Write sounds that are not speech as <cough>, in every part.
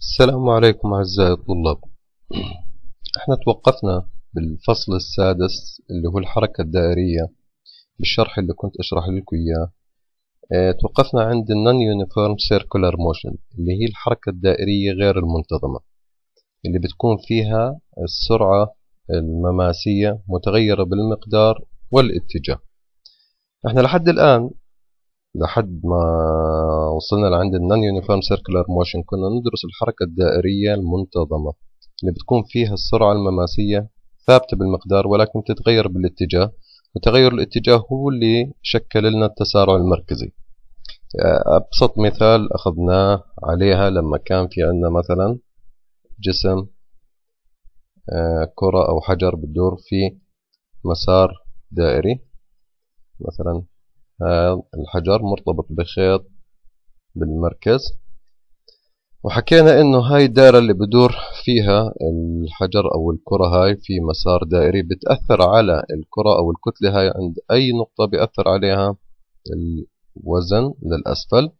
السلام عليكم أعزائي الطلاب احنا توقفنا بالفصل السادس اللي هو الحركة الدائرية بالشرح اللي كنت أشرح لكم إياه اه توقفنا عند النون يونيفورم سيركولار موشن اللي هي الحركة الدائرية غير المنتظمة اللي بتكون فيها السرعة المماسية متغيرة بالمقدار والاتجاه احنا لحد الآن لحد ما وصلنا لعند النون يونيفورم سيركلر موشن كنا ندرس الحركة الدائرية المنتظمة اللي بتكون فيها السرعة المماسية ثابتة بالمقدار ولكن تتغير بالاتجاه وتغير الاتجاه هو اللي شكل لنا التسارع المركزي آه، أبسط مثال أخذناه عليها لما كان في عندنا مثلا جسم آه، كرة أو حجر بتدور في مسار دائري مثلا هذا آه، الحجر مرتبط بخيط بالمركز وحكينا انه هاي الدائرة اللي بدور فيها الحجر او الكرة هاي في مسار دائري بتأثر على الكرة او الكتلة هاي عند اي نقطة بيأثر عليها الوزن للاسفل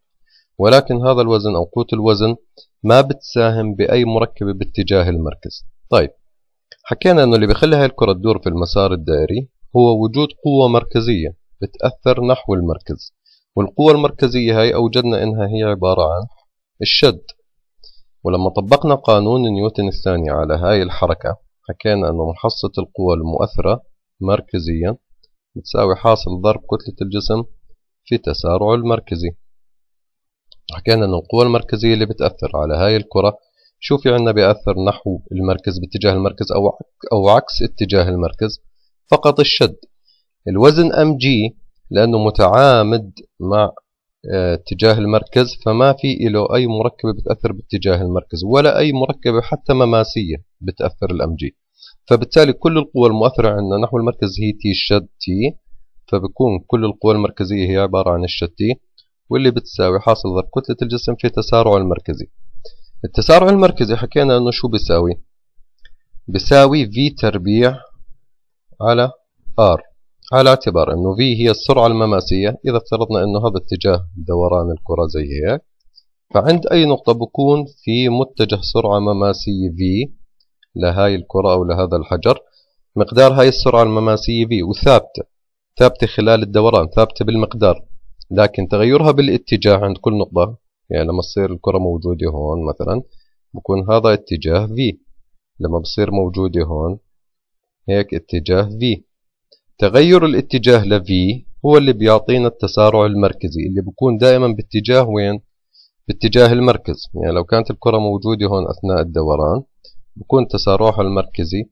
ولكن هذا الوزن او قوة الوزن ما بتساهم باي مركبة باتجاه المركز طيب حكينا انه اللي بيخلي هاي الكرة تدور في المسار الدائري هو وجود قوة مركزية بتأثر نحو المركز والقوة المركزية هاي أوجدنا إنها هي عبارة عن الشد ولما طبقنا قانون نيوتن الثاني على هاي الحركة حكينا أنه محصة القوة المؤثرة مركزيا بتساوي حاصل ضرب كتلة الجسم في تسارع المركزي حكينا أنه القوة المركزية اللي بتأثر على هاي الكرة شو في عندنا بيأثر نحو المركز باتجاه المركز أو أو عكس اتجاه المركز فقط الشد الوزن ام جي لانه متعامد مع آه، اتجاه المركز فما في له أي مركبة بتأثر باتجاه المركز ولا أي مركبة حتى مماسية بتأثر الأم جي فبالتالي كل القوى المؤثرة عندنا نحو المركز هي تي شد تي فبكون كل القوى المركزية هي عبارة عن الشد تي واللي بتساوي حاصل ضرب كتلة الجسم في تسارع المركزي التسارع المركزي حكينا أنه شو بيساوي بيساوي في تربيع على ار على اعتبار انه في هي السرعة المماسية اذا افترضنا انه هذا اتجاه دوران الكرة زي هيك فعند اي نقطة بكون في متجه سرعة مماسية في لهاي الكرة او لهذا الحجر مقدار هاي السرعة المماسية في وثابتة ثابتة خلال الدوران ثابتة بالمقدار لكن تغيرها بالاتجاه عند كل نقطة يعني لما تصير الكرة موجودة هون مثلا بكون هذا اتجاه في لما بصير موجودة هون هيك اتجاه في تغير الاتجاه ل V هو اللي بيعطينا التسارع المركزي اللي بيكون دائما باتجاه وين؟ باتجاه المركز يعني لو كانت الكرة موجودة هون أثناء الدوران بكون تسارعها المركزي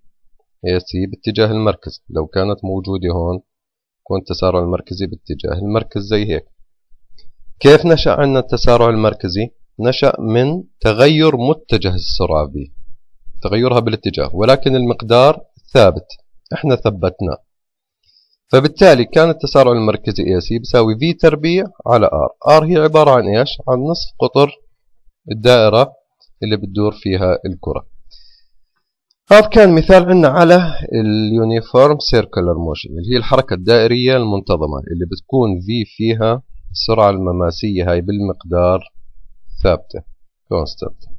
هي سي باتجاه المركز لو كانت موجودة هون بكون التسارع المركزي باتجاه المركز زي هيك كيف نشأ عندنا التسارع المركزي؟ نشأ من تغير متجه السرعة V تغيرها بالاتجاه ولكن المقدار ثابت احنا ثبتناه فبالتالي كان التسارع المركزي اي سي بيساوي في تربيع على ار ار هي عبارة عن ايش عن نصف قطر الدائرة اللي بتدور فيها الكرة هذا كان مثال عندنا على اليونيفورم سيركلر موشن اللي هي الحركة الدائرية المنتظمة اللي بتكون في فيها السرعة المماسية هاي بالمقدار ثابتة كونستنت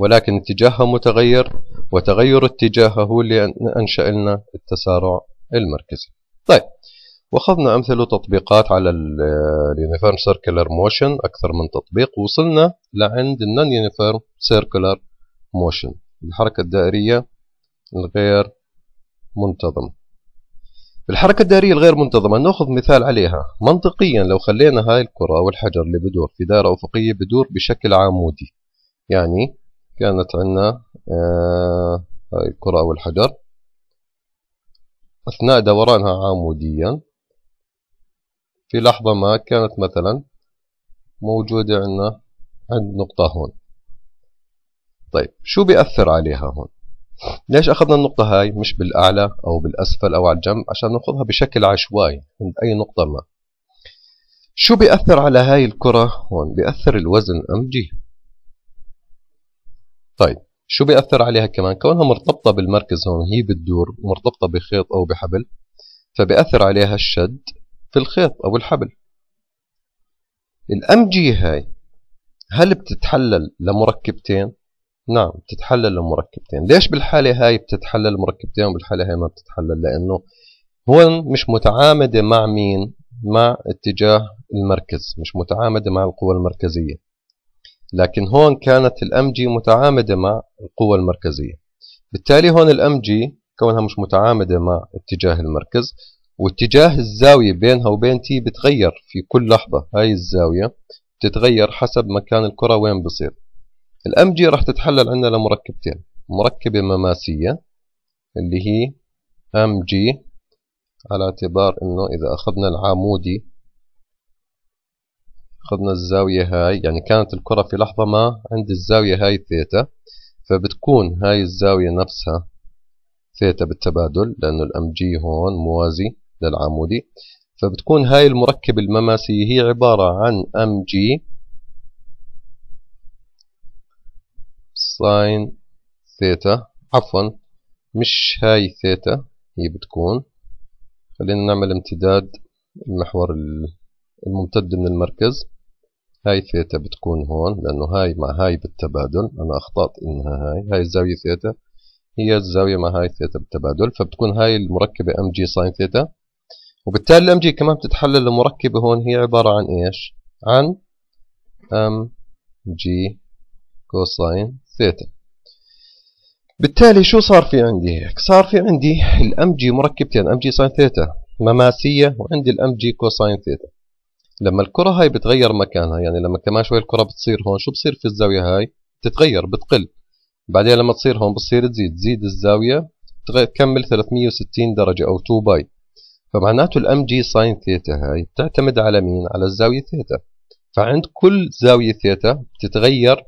ولكن اتجاهها متغير وتغير اتجاهها هو اللي أنشأ لنا التسارع المركزي طيب واخذنا أمثلة تطبيقات على اليونيفيرم سيركلر موشن أكثر من تطبيق وصلنا لعند النون يونيفيرم سيركلر موشن الحركة الدائرية الغير منتظمة الحركة الدائرية الغير منتظمة ناخذ مثال عليها منطقيا لو خلينا هاي الكرة والحجر اللي بدور في دائرة أفقية بدور بشكل عمودي يعني كانت عندنا آه هاي الكرة أو الحجر أثناء دورانها عموديا في لحظة ما كانت مثلا موجودة عندنا عند نقطة هون طيب شو بيأثر عليها هون ليش أخذنا النقطة هاي مش بالأعلى أو بالأسفل أو على الجنب عشان نأخذها بشكل عشوائي عند أي نقطة ما شو بيأثر على هاي الكرة هون بيأثر الوزن الأمجي طيب شو بيأثر عليها كمان كونها مرتبطة بالمركز هون هي بتدور مرتبطة بخيط أو بحبل فبيأثر عليها الشد في الخيط أو الحبل الأم جي هاي هل بتتحلل لمركبتين؟ نعم بتتحلل لمركبتين ليش بالحالة هاي بتتحلل لمركبتين وبالحالة هاي ما بتتحلل لأنه هون مش متعامدة مع مين؟ مع اتجاه المركز مش متعامدة مع القوى المركزية لكن هون كانت الام جي متعامده مع القوة المركزية بالتالي هون الام جي كونها مش متعامده مع اتجاه المركز واتجاه الزاوية بينها وبين تي بتغير في كل لحظة هاي الزاوية بتتغير حسب مكان الكرة وين بصير الام جي راح تتحلل عندنا لمركبتين مركبة مماسية اللي هي ام جي على اعتبار انه اذا اخذنا العامودي أخذنا الزاوية هاي يعني كانت الكرة في لحظة ما عند الزاوية هاي ثيتا فبتكون هاي الزاوية نفسها ثيتا بالتبادل لأنه الأم جي هون موازي للعمودي فبتكون هاي المركب المماسية هي عبارة عن أم جي ساين ثيتا عفوا مش هاي ثيتا هي بتكون خلينا نعمل امتداد المحور الممتد من المركز هاي ثيتا بتكون هون لأنه هاي مع هاي بالتبادل أنا أخطأت إنها هاي هاي الزاوية ثيتا هي الزاوية مع هاي ثيتا بالتبادل فبتكون هاي المركبة ام جي ساين ثيتا وبالتالي الام جي كمان بتتحلل المركبة هون هي عبارة عن ايش؟ عن ام جي كوساين ثيتا بالتالي شو صار في عندي هيك؟ صار في عندي الام جي مركبتين ام جي ساين ثيتا مماسية وعندي الام جي كوساين ثيتا لما الكره هاي بتغير مكانها يعني لما كمان شوي الكره بتصير هون شو بصير في الزاويه هاي بتتغير بتقل بعدين لما تصير هون بتصير تزيد تزيد الزاويه تكمل 360 درجه او 2 باي فمعناته الام جي ساين ثيتا هاي بتعتمد على مين على الزاويه ثيتا فعند كل زاويه ثيتا بتتغير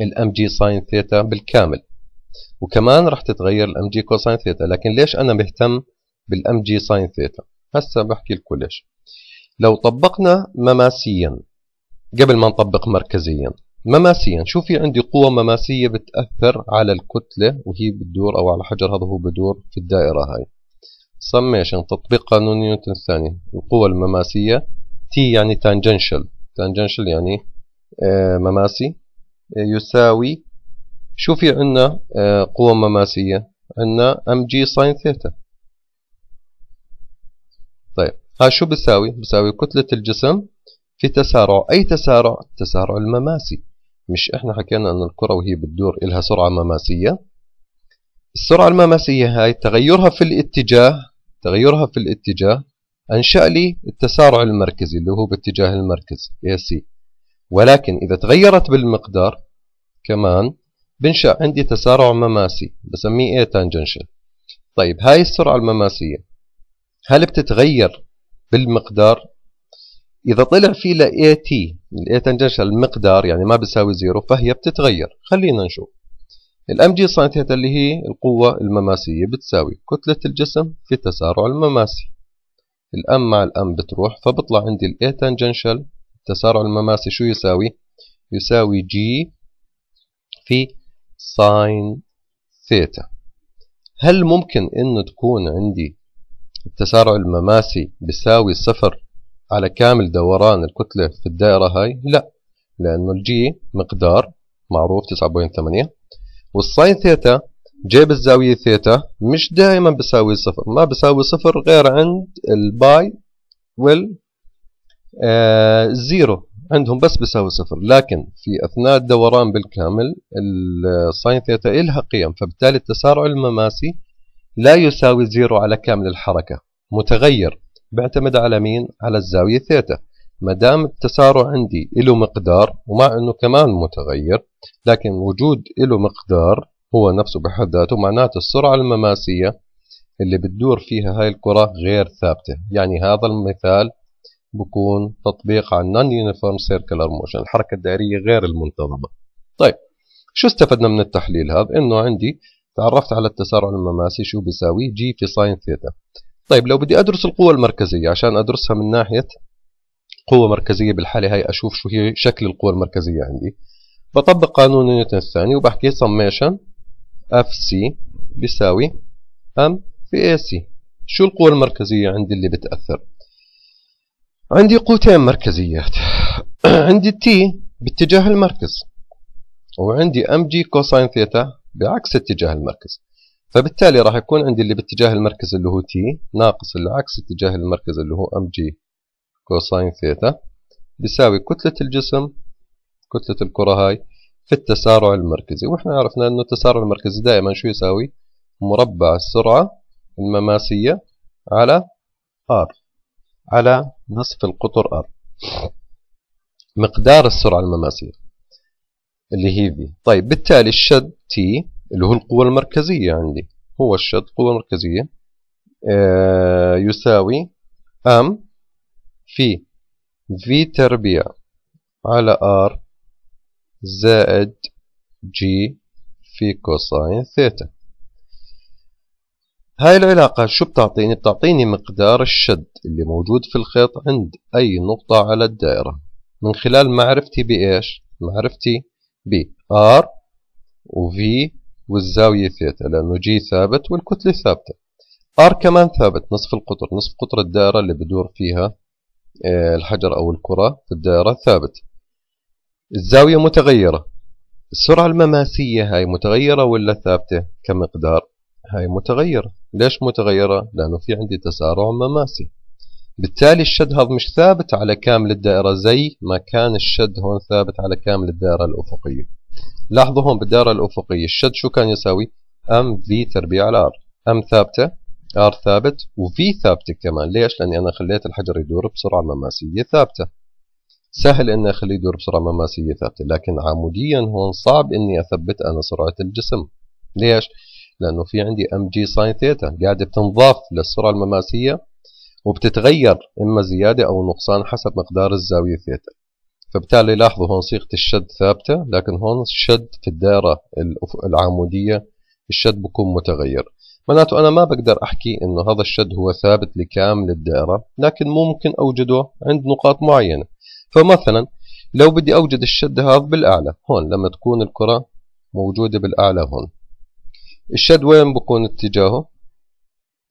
الام جي ساين ثيتا بالكامل وكمان راح تتغير الام جي كوساين ثيتا لكن ليش انا مهتم بالام جي ساين ثيتا هسه بحكي لكم ليش لو طبقنا مماسيا قبل ما نطبق مركزيا مماسيا شو في عندي قوة مماسية بتأثر على الكتلة وهي بتدور أو على حجر هذا هو بدور في الدائرة هاي سميشن تطبيق قانون نيوتن الثاني القوة المماسية تي يعني تانجنشل تانجنشل يعني آه، مماسي آه، يساوي شو في عندنا آه، قوة مماسية عندنا ام جي ساين ثيتا ها شو بساوي بساوي كتلة الجسم في تسارع أي تسارع التسارع المماسي مش إحنا حكينا أن الكرة وهي بتدور إلها سرعة مماسية السرعة المماسية هاي تغيرها في الاتجاه تغيرها في الاتجاه أنشأ لي التسارع المركزي اللي هو باتجاه المركز AC ولكن إذا تغيرت بالمقدار كمان بنشأ عندي تسارع مماسي بسميه A tangential طيب هاي السرعة المماسية هل بتتغير بالمقدار إذا طلع في لأ تي A تانجنشال المقدار يعني ما بيساوي زيرو فهي بتتغير خلينا نشوف الام جي ساين ثيتا اللي هي القوة المماسية بتساوي كتلة الجسم في التسارع المماسي الام مع الام بتروح فبطلع عندي الاي تانجنشال التسارع المماسي شو يساوي يساوي جي في ساين ثيتا هل ممكن انه تكون عندي التسارع المماسي بيساوي صفر على كامل دوران الكتلة في الدائرة هاي لا لأنه الجي مقدار معروف 9.8 والساين ثيتا جي بالزاوية ثيتا مش دائما بيساوي صفر ما بيساوي صفر غير عند الباي وال آه زيرو عندهم بس بيساوي صفر لكن في أثناء الدوران بالكامل الساين ثيتا إلها قيم فبالتالي التسارع المماسي لا يساوي زيرو على كامل الحركة متغير بعتمد على مين؟ على الزاوية ثيتا ما دام التسارع عندي له مقدار ومع انه كمان متغير لكن وجود له مقدار هو نفسه بحد ذاته معناته السرعة المماسية اللي بتدور فيها هاي الكرة غير ثابتة يعني هذا المثال بكون تطبيق عن نون يونيفورم سيركلر موشن الحركة الدائرية غير المنتظمة طيب شو استفدنا من التحليل هذا انه عندي تعرفت على التسارع المماسي شو بيساوي جي في ساين ثيتا طيب لو بدي أدرس القوة المركزية عشان أدرسها من ناحية قوة مركزية بالحالة هاي أشوف شو هي شكل القوة المركزية عندي بطبق قانون نيوتن الثاني وبحكي سميشن اف سي بيساوي ام في اي سي شو القوة المركزية عندي اللي بتأثر عندي قوتين مركزيات <clears throat> عندي تي باتجاه المركز وعندي ام جي كوساين ثيتا بعكس اتجاه المركز فبالتالي راح يكون عندي اللي باتجاه المركز اللي هو تي ناقص اللي عكس اتجاه المركز اللي هو ام جي كوساين ثيتا بيساوي كتلة الجسم كتلة الكرة هاي في التسارع المركزي واحنا عرفنا انه التسارع المركزي دائما شو يساوي مربع السرعة المماسية على ار على نصف القطر ار مقدار السرعة المماسية اللي الهيبي طيب بالتالي الشد تي اللي هو القوة المركزية عندي هو الشد قوة مركزية آه، يساوي أم في في تربيع على ار زائد جي في كوساين ثيتا هاي العلاقة شو بتعطيني؟ بتعطيني مقدار الشد اللي موجود في الخيط عند أي نقطة على الدائرة من خلال معرفتي بإيش؟ معرفتي ب ار وفي والزاوية ثيتا لأنه جي ثابت والكتلة ثابتة ار كمان ثابت نصف القطر نصف قطر الدائرة اللي بدور فيها آه، الحجر أو الكرة في الدائرة ثابت الزاوية متغيرة السرعة المماسية هاي متغيرة ولا ثابتة كمقدار هاي متغيرة ليش متغيرة؟ لأنه في عندي تسارع مماسي بالتالي الشد هذا مش ثابت على كامل الدائرة زي ما كان الشد هون ثابت على كامل الدائرة الأفقية لاحظوا هون بالدائرة الأفقية الشد شو كان يساوي ام في تربيع على R ام ثابتة ار ثابت وفي ثابتة كمان ليش لأني أنا خليت الحجر يدور بسرعة مماسية ثابتة سهل اني اخليه يدور بسرعه مماسيه ثابته لكن عموديا هون صعب اني اثبت انا سرعه الجسم ليش لانه في عندي ام جي ساين ثيتا قاعده بتنضاف للسرعه المماسيه وبتتغير إما زيادة أو نقصان حسب مقدار الزاوية ثيتا فبالتالي لاحظوا هون صيغة الشد ثابتة لكن هون الشد في الدائرة العمودية الشد بكون متغير معناته أنا ما بقدر أحكي إنه هذا الشد هو ثابت لكامل الدائرة لكن ممكن أوجده عند نقاط معينة فمثلا لو بدي أوجد الشد هذا بالأعلى هون لما تكون الكرة موجودة بالأعلى هون الشد وين بكون اتجاهه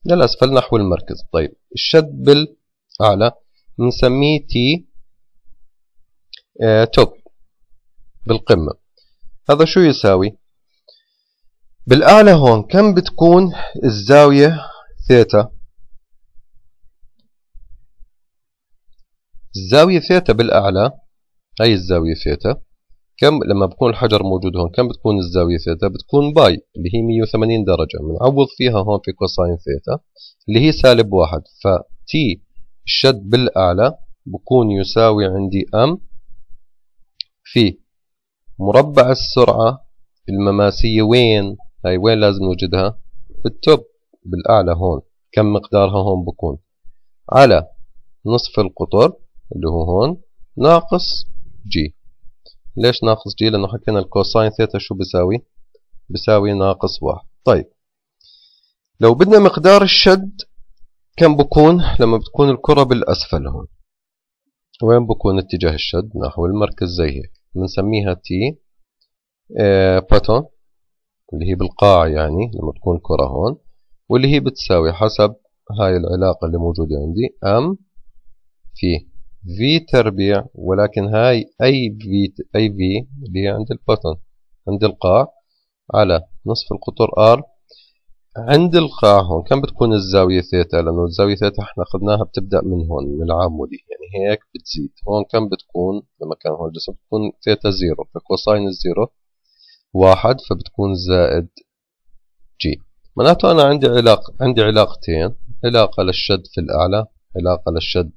للأسفل نحو المركز طيب الشد بالأعلى بنسميه تي آه توب بالقمة هذا شو يساوي بالأعلى هون كم بتكون الزاوية ثيتا الزاوية ثيتا بالأعلى هي الزاوية ثيتا كم لما بكون الحجر موجود هون كم بتكون الزاوية ثيتا بتكون باي اللي هي 180 درجة بنعوض فيها هون في كوساين ثيتا اللي هي سالب واحد فتي الشد بالأعلى بكون يساوي عندي أم في مربع السرعة المماسية وين هاي وين لازم نوجدها في التوب بالأعلى هون كم مقدارها هون بكون على نصف القطر اللي هو هون ناقص جي ليش ناقص جي لأنه حكينا الكوساين ثيتا شو بيساوي بيساوي ناقص واحد طيب لو بدنا مقدار الشد كم بكون لما بتكون الكرة بالأسفل هون وين بكون اتجاه الشد نحو المركز زي هيك بنسميها تي آه، باتون اللي هي بالقاع يعني لما تكون الكرة هون واللي هي بتساوي حسب هاي العلاقة اللي موجودة عندي أم في في تربيع ولكن هاي أي في أي في اللي هي عند البطن عند القاع على نصف القطر ار عند القاع هون كم بتكون الزاوية ثيتا لأنه الزاوية ثيتا احنا أخذناها بتبدأ من هون من العمودي يعني هيك بتزيد هون كم بتكون لما كان هون الجسم بتكون ثيتا زيرو فكوساين الزيرو واحد فبتكون زائد جي معناته أنا عندي علاقة عندي علاقتين علاقة للشد في الأعلى علاقة للشد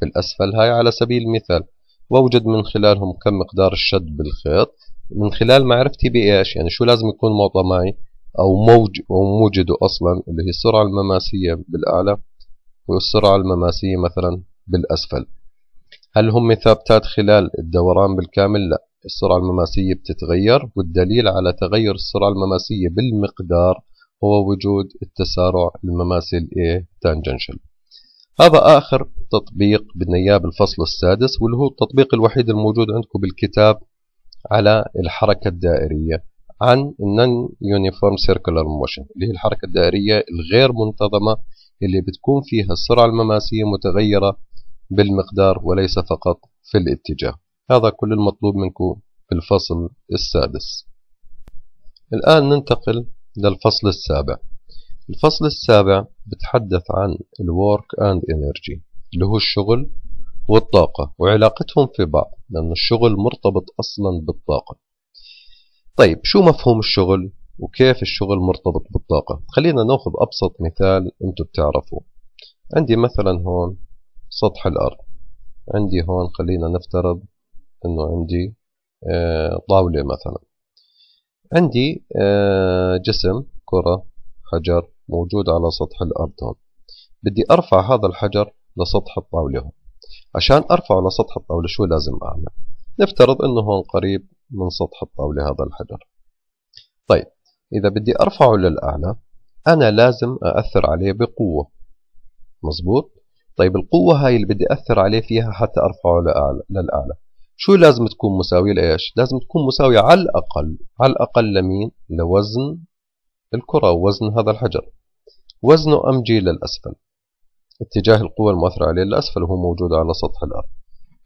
في الأسفل هاي على سبيل المثال وأوجد من خلالهم كم مقدار الشد بالخيط من خلال معرفتي بإيش يعني شو لازم يكون موضع معي أو موج أو موجده أصلا اللي هي السرعة المماسية بالأعلى والسرعة المماسية مثلا بالأسفل هل هم ثابتات خلال الدوران بالكامل؟ لا السرعة المماسية بتتغير والدليل على تغير السرعة المماسية بالمقدار هو وجود التسارع المماسي الـ A هذا آخر تطبيق بالنياب الفصل السادس واللي هو التطبيق الوحيد الموجود عندكم بالكتاب على الحركة الدائرية عن النون يونيفورم سيركلر موشن اللي هي الحركة الدائرية الغير منتظمة اللي بتكون فيها السرعة المماسية متغيرة بالمقدار وليس فقط في الاتجاه هذا كل المطلوب منكم في الفصل السادس الآن ننتقل للفصل السابع الفصل السابع بتحدث عن الورك اند انرجي اللي هو الشغل والطاقة وعلاقتهم في بعض لأن الشغل مرتبط أصلا بالطاقة طيب شو مفهوم الشغل وكيف الشغل مرتبط بالطاقة خلينا ناخذ أبسط مثال أنتم بتعرفوه عندي مثلا هون سطح الأرض عندي هون خلينا نفترض أنه عندي آه، طاولة مثلا عندي آه، جسم كرة حجر موجود على سطح الأرض هون بدي أرفع هذا الحجر لسطح الطاولة هون عشان أرفعه لسطح الطاولة شو لازم أعمل نفترض أنه هون قريب من سطح الطاولة هذا الحجر طيب إذا بدي أرفعه للأعلى أنا لازم أأثر عليه بقوة مظبوط طيب القوة هاي اللي بدي أثر عليه فيها حتى أرفعه لأعلى. للأعلى شو لازم تكون مساوية لإيش؟ لازم تكون مساوية على الأقل على الأقل لمين؟ لوزن الكرة وزن هذا الحجر وزنه أم جي للأسفل اتجاه القوة المؤثرة عليه للأسفل وهو موجود على سطح الأرض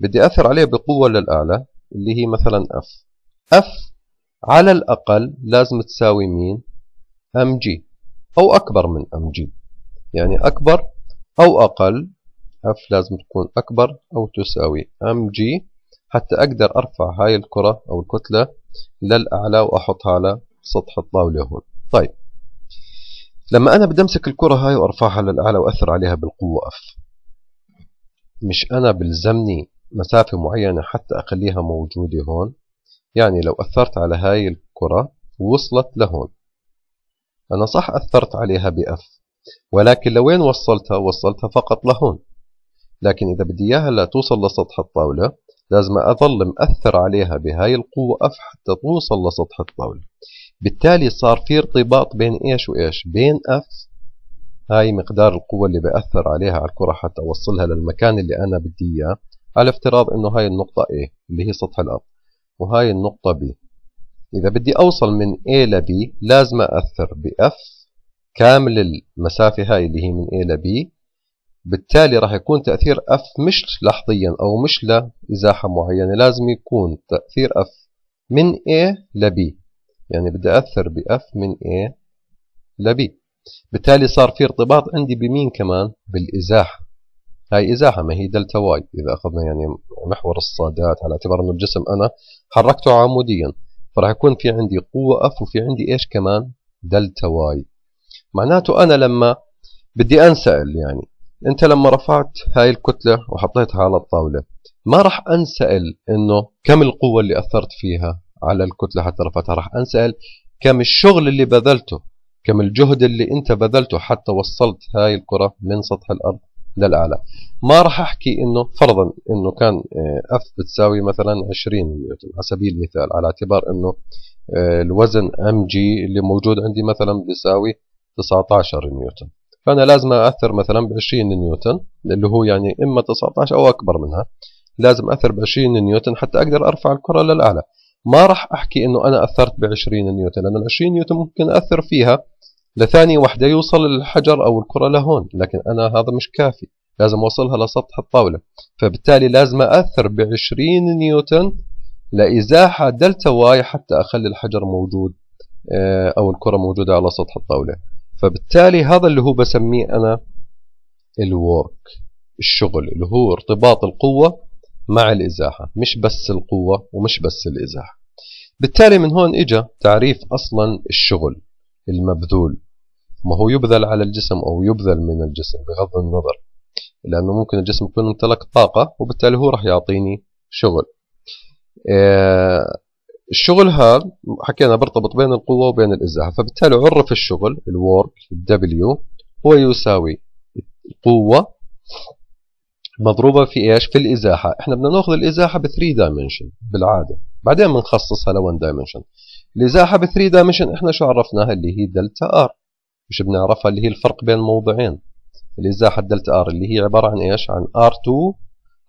بدي أثر عليه بقوة للأعلى اللي هي مثلا F F على الأقل لازم تساوي مين أم جي أو أكبر من أم جي يعني أكبر أو أقل F لازم تكون أكبر أو تساوي أم جي حتى أقدر أرفع هاي الكرة أو الكتلة للأعلى وأحطها على سطح الطاولة هون طيب لما أنا بدي أمسك الكرة هاي وأرفعها للأعلى وأثر عليها بالقوة أف مش أنا بلزمني مسافة معينة حتى أخليها موجودة هون يعني لو أثرت على هاي الكرة ووصلت لهون أنا صح أثرت عليها بأف ولكن لوين وصلتها وصلتها فقط لهون لكن إذا بدي إياها لا توصل لسطح الطاولة لازم أظل مأثر عليها بهاي القوة أف حتى توصل لسطح الطاولة بالتالي صار في ارتباط بين ايش وايش بين اف هاي مقدار القوة اللي بأثر عليها على الكرة حتى أوصلها للمكان اللي أنا بدي إياه على افتراض إنه هاي النقطة A اللي هي سطح الأرض وهاي النقطة B إذا بدي أوصل من A ل B لازم أأثر ب F كامل المسافة هاي اللي هي من A ل B بالتالي راح يكون تأثير F مش لحظيا أو مش لإزاحة معينة لازم يكون تأثير F من A ل B يعني بدي أثر بأف من A لبي بالتالي صار في ارتباط عندي بمين كمان بالإزاحة هاي إزاحة ما هي دلتا واي إذا أخذنا يعني محور الصادات على اعتبار أنه الجسم أنا حركته عموديا فراح يكون في عندي قوة أف وفي عندي إيش كمان دلتا واي معناته أنا لما بدي أنسأل يعني أنت لما رفعت هاي الكتلة وحطيتها على الطاولة ما راح أنسأل أنه كم القوة اللي أثرت فيها على الكتلة حتى رفعتها راح أنسأل كم الشغل اللي بذلته كم الجهد اللي أنت بذلته حتى وصلت هاي الكرة من سطح الأرض للأعلى ما راح أحكي إنه فرضا إنه كان F آه، بتساوي مثلا 20 نيوتن على سبيل المثال على اعتبار إنه آه، الوزن mg اللي موجود عندي مثلا بيساوي 19 نيوتن فأنا لازم أأثر مثلا ب 20 نيوتن اللي هو يعني إما 19 أو أكبر منها لازم أثر ب 20 نيوتن حتى أقدر أرفع الكرة للأعلى ما راح أحكي أنه أنا أثرت ب 20 نيوتن لأنه ال 20 نيوتن ممكن أثر فيها لثانية واحدة يوصل الحجر أو الكرة لهون لكن أنا هذا مش كافي لازم أوصلها لسطح الطاولة فبالتالي لازم أثر ب 20 نيوتن لإزاحة دلتا واي حتى أخلي الحجر موجود آه، أو الكرة موجودة على سطح الطاولة فبالتالي هذا اللي هو بسميه أنا الورك الشغل اللي هو ارتباط القوة مع الإزاحة مش بس القوة ومش بس الإزاحة بالتالي من هون إجا تعريف أصلا الشغل المبذول ما هو يبذل على الجسم أو يبذل من الجسم بغض النظر لأنه ممكن الجسم يكون امتلك طاقة وبالتالي هو راح يعطيني شغل آه، الشغل هذا حكينا برتبط بين القوة وبين الإزاحة فبالتالي عرف الشغل الورك الدبليو هو يساوي القوة مضروبة في ايش في الازاحة احنا بدنا ناخذ الازاحة بثري 3 دايمنشن بالعادة بعدين بنخصصها لون 1 دايمنشن الازاحة بثري 3 دايمنشن احنا شو عرفناها اللي هي دلتا ار مش بنعرفها اللي هي الفرق بين موضعين الازاحة الدلتا ار اللي هي عبارة عن ايش عن ار2